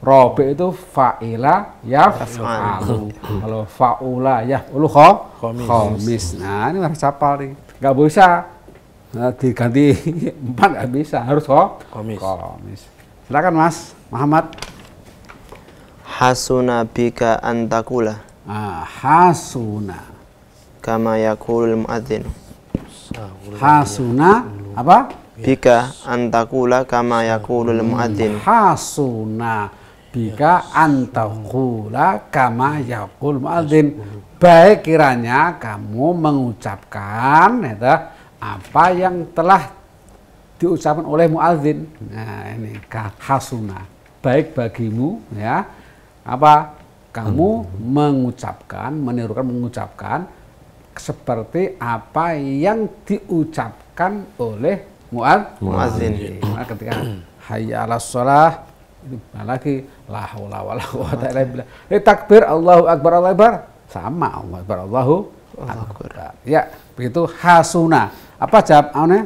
Robi itu fa'ila ya fa'alu. Kalau fa'ula ya ulu khomis. Nah, ini harus capal nih. Enggak bisa nah, diganti empat nggak bisa, harus khomis. Khomis. Silakan Mas Muhammad. Hasuna bika antakula. Ah, hasuna. Kama yakulul muadzinu hasuna apa bika antakula kama yakulul muadzin hasuna bika antakula kama yakul muadzin baik kiranya kamu mengucapkan itu ya apa yang telah diucapkan oleh muadzin nah ini hasuna baik bagimu ya apa kamu hmm. mengucapkan menirukan mengucapkan seperti apa yang diucapkan oleh muadzin. Nah, ketika hayya ala sholah itu lagi la haula wala quwata illa billah. Eh takbir Allahu akbar Allahu akbar sama Allah akbar Allahu akbar. Ya, begitu hasuna. Apa jawab awalnya?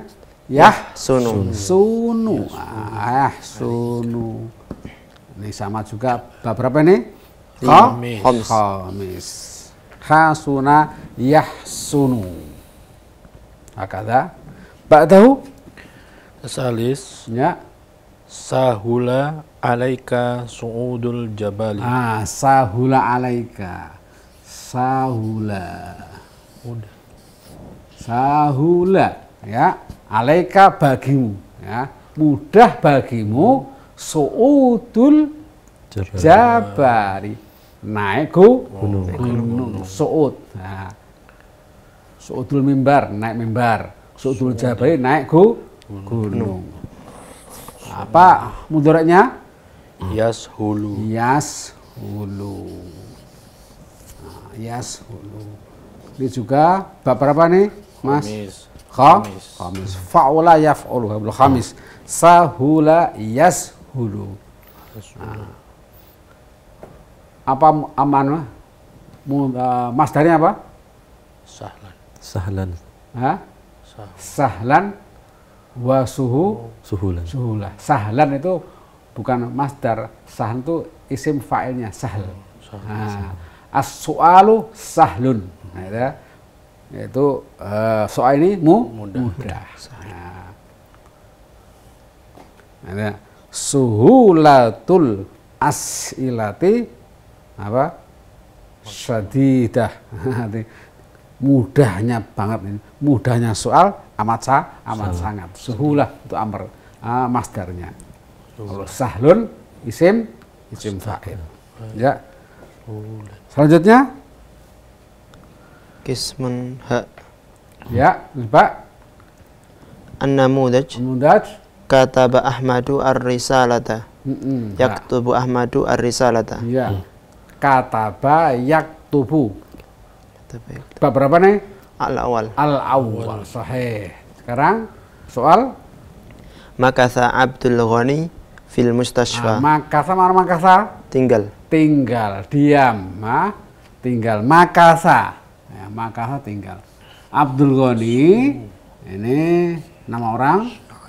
ya sunu. Sunu. Ah, sunu. Ini sama juga beberapa ini? Khamis. Khamis hasuna yahsunu hakadha tahu? salis ya sahula alaika su'udul jabali ah sahula alaika sahula udah sahula ya alaika bagimu ya mudah bagimu su'udul jabari naik ku gunung, gunung. suud. Nah. Suudul mimbar, naik mimbar. Suudul jabai, naik ku gunung. Apa mudaratnya? Yas hulu. Yas hulu. Nah, yas hulu. Ini juga bab berapa nih, Mas? Khamis. Khamis. Fa'ula yaf'ulu. Khamis. Sahula yas hulu apa aman uh, eh, masdarnya apa sahlan sahlan ha? sahlan wa suhu suhulan suhulah sahlan itu bukan masdar sahlan itu isim fa'ilnya sahl oh, nah, as sualu sahlun nah, itu, ya. itu uh, eh, soal ini mu mudah, mudah. nah, ya. suhulatul asilati apa sedih mudahnya banget ini mudahnya soal amat sah amat Salah. sangat suhulah itu amr uh, ah, masdarnya kalau sahlun isim isim fa'il ya selanjutnya kismun ha ya pak annamudaj namudaj namudaj kataba ahmadu ar-risalata mm -mm, yaktubu ahmadu ar-risalata ya. Hmm kataba tubu. Bab berapa nih? Al-awal. Al-awal, sahih. Sekarang soal Makasa Abdul Ghani fil mustashfa. Ah, makasa mana makasa? Tinggal. Tinggal, diam, ah. Tinggal Makasa. Ya, makasa tinggal. Abdul Ghani ini nama orang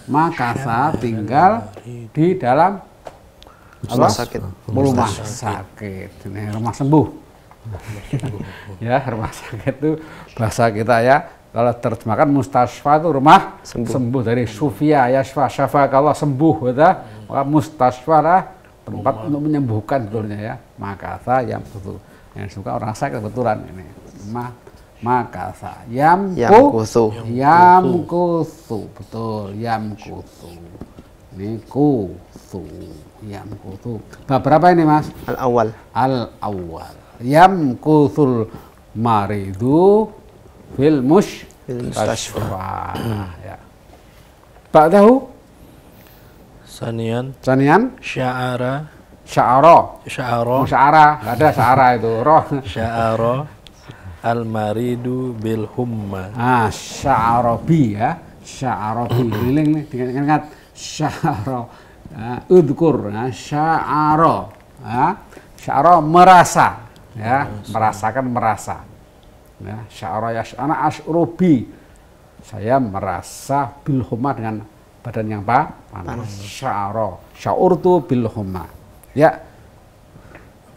Makasa tinggal di dalam rumah sakit rumah sakit ini rumah sembuh ya rumah sakit itu bahasa kita ya kalau terjemahkan mustasfa itu rumah sembuh, sembuh dari sufia ya syafa syafa kalau sembuh betul, ya? maka mustasfa lah tempat rumah. untuk menyembuhkan betulnya ya makasa yang betul yang suka orang sakit kebetulan ini ma makasa yam kusu yam kusu betul yam kusu ini kusu yam kutu Bab berapa ini, Mas? al awal al awal yam Yamkuthul maridu fil mush mustashfa. Ah, ya. tahu Sanian. Sanian. Sya'ara. syara syara syara sya'ara. Oh, ada sya'ara itu. Roh. syara Al-maridu bil humma. Ah, sya'arabi ya. Sya'arabi. Keliling nih. Ingat-ingat. Sya'ara udkur ya, sya'aroh ya, syaaro merasa ya Merasa. merasakan merasa ya ya syana as'rubi saya merasa bilhuma dengan badan yang apa? panas, sya'aroh sya'urtu bilhuma ya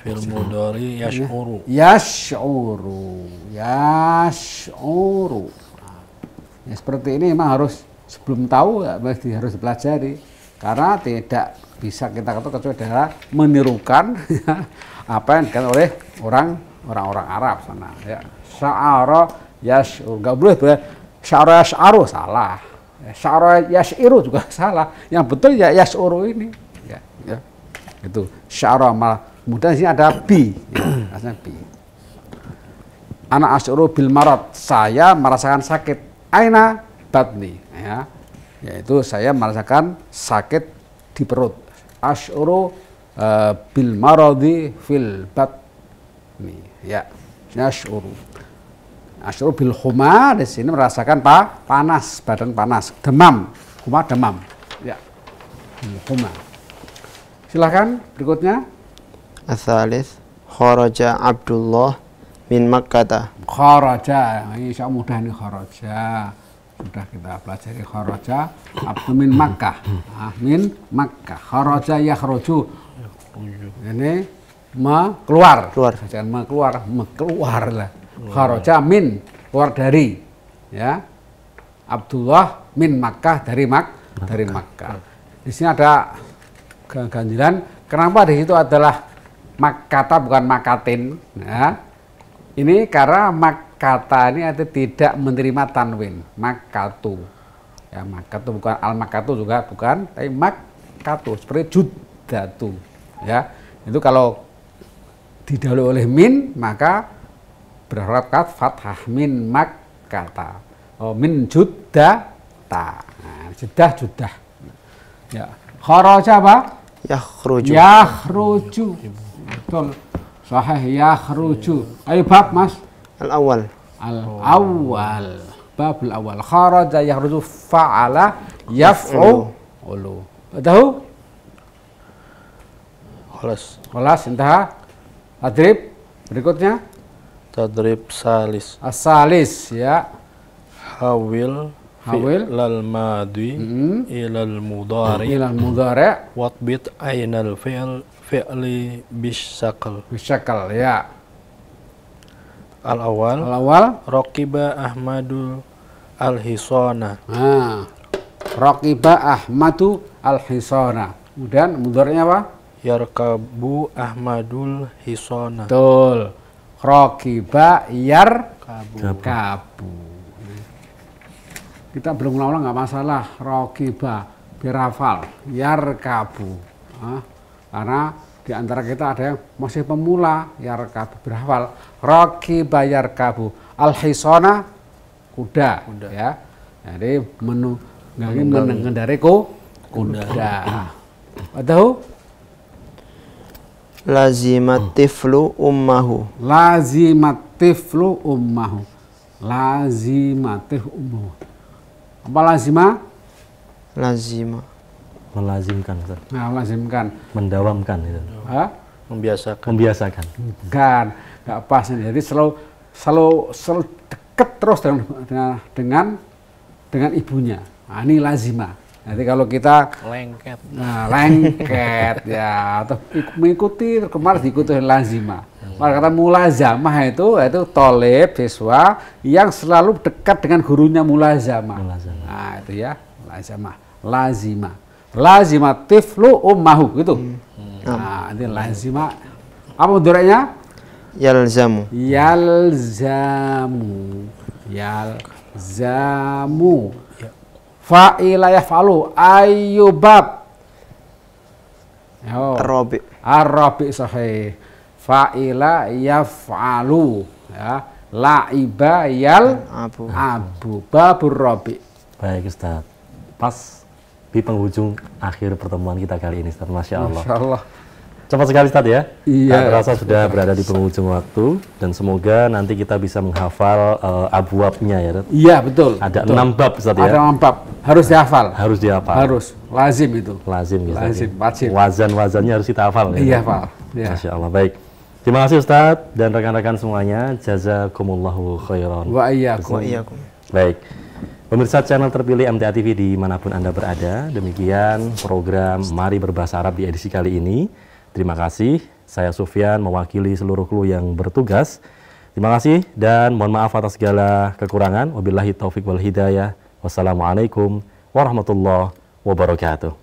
fil mudhari ya. yash'uru yash'uru yash'uru ya, seperti ini memang harus sebelum tahu harus harus dipelajari karena tidak bisa kita ketahui kecuali adalah menirukan apa yang dikatakan oleh orang orang Arab sana ya sya'ara yas enggak boleh boleh sya'ara yas'aru salah ya, sya'ara yas'iru juga salah yang betul ya yas'uru ini ya, ya. itu sya'ara mal kemudian sini ada bi ya, bi anak as'uru bil marot saya merasakan sakit aina batni ya yaitu saya merasakan sakit di perut ashuro uh, eh, bil maradi fil bat ya, ini ya ashuro ashuro bil huma di sini merasakan pa, panas badan panas demam huma demam ya huma silahkan berikutnya asalis kharaja abdullah min makkah kharaja ini saya mudah nih kharaja sudah kita pelajari kharaja abdu min Makkah ah, min Makkah kharaja kharaju ini me keluar keluar jangan me keluar me keluar lah kharaja min keluar dari ya Abdullah min Makkah dari Mak dari Makkah di sini ada ganjilan kenapa di situ adalah Makkata bukan Makatin ya ini karena makata ini ada tidak menerima tanwin, makatu. Ya, makatu bukan al makatu juga bukan, tapi makatu seperti judatu. Ya, itu kalau didahului oleh min maka berharokat fathah min makata. Oh, min judda ta. Nah, judah judah. Ya. Kharaja apa? Yakhruju. Yakhruju. Betul. Sahih khruju. Ayo bab Mas. Al awal. Al awal. Bab al awal. Kharaja khruju fa'ala yaf'u. Ulu. Tahu? Khalas. Khalas Entah. Adrib. berikutnya. Tadrib salis. As-salis ya. Hawil Hawil Lal madwi. mm -hmm. ilal mudari ilal mudari watbit ainal fi'l fi'li bisyakal. Bisyakal, ya. Al-awal. Al-awal. Rokiba Ahmadu al-hisona. Nah. Rokiba Ahmadu al-hisona. Kemudian mudornya apa? Yarkabu Ahmadul hisona. Betul. Rokiba yar kabu. kabu. Kita belum ulang-ulang nggak masalah. Rokiba birafal yar kabu. Hah? Karena di antara kita ada yang masih pemula, ya rekabu berhafal. Roki bayar kabu. Al-Hisona, kuda. kuda. Ya. Jadi menu, nggak ku kuda. atau Lazimat tiflu ummahu. Lazimat tiflu ummahu. lazimatif ummahu. Apa lazima? lazimah melazimkan Ustaz. Nah, melazimkan mendawamkan itu Hah? membiasakan membiasakan kan nggak pas jadi selalu selalu selalu deket terus dengan dengan dengan, dengan ibunya nah, ini lazima nanti kalau kita lengket nah, lengket ya atau mengikuti kemarin diikuti lazima maka kata mulazamah itu itu tolib siswa yang selalu dekat dengan gurunya mulazamah. mulazama. Nah itu ya mulazamah, lazima lazima tiflu ummahu gitu. Hmm. hmm. Nah, ini lazima apa mudoranya? Yalzamu. Yalzamu. Yalzamu. Fa'ila yaf'alu ayyubab. Arabi. Arabi sahih. Fa'ila yaf'alu ya. La'iba yal abu. abu. Babur Rabi. Baik Ustaz. Pas di penghujung akhir pertemuan kita kali ini, Ustaz. Masya Allah. Masya Allah. Cepat sekali, Ustaz, ya? Iya. Nah, terasa sudah berada di penghujung waktu, dan semoga nanti kita bisa menghafal uh, eh, abu-abnya, ya, Ustaz? Iya, betul. Ada betul. enam bab, Ustaz, ya? Ada enam bab. Harus dihafal. Harus dihafal. Harus. Lazim itu. Lazim, ya, Lazim, wajib. Wazan-wazannya harus kita hafal, ya? Iya, hafal. Ya. Masya Allah. Baik. Terima kasih Ustadz dan rekan-rekan semuanya. Jazakumullahu khairan. Wa'iyakum. Wa'iyakum. Baik. Pemirsa channel terpilih MTA TV di manapun Anda berada, demikian program Mari Berbahasa Arab di edisi kali ini. Terima kasih, saya Sufyan mewakili seluruh kru yang bertugas. Terima kasih dan mohon maaf atas segala kekurangan. Wabillahi taufik wal hidayah. Wassalamualaikum warahmatullahi wabarakatuh.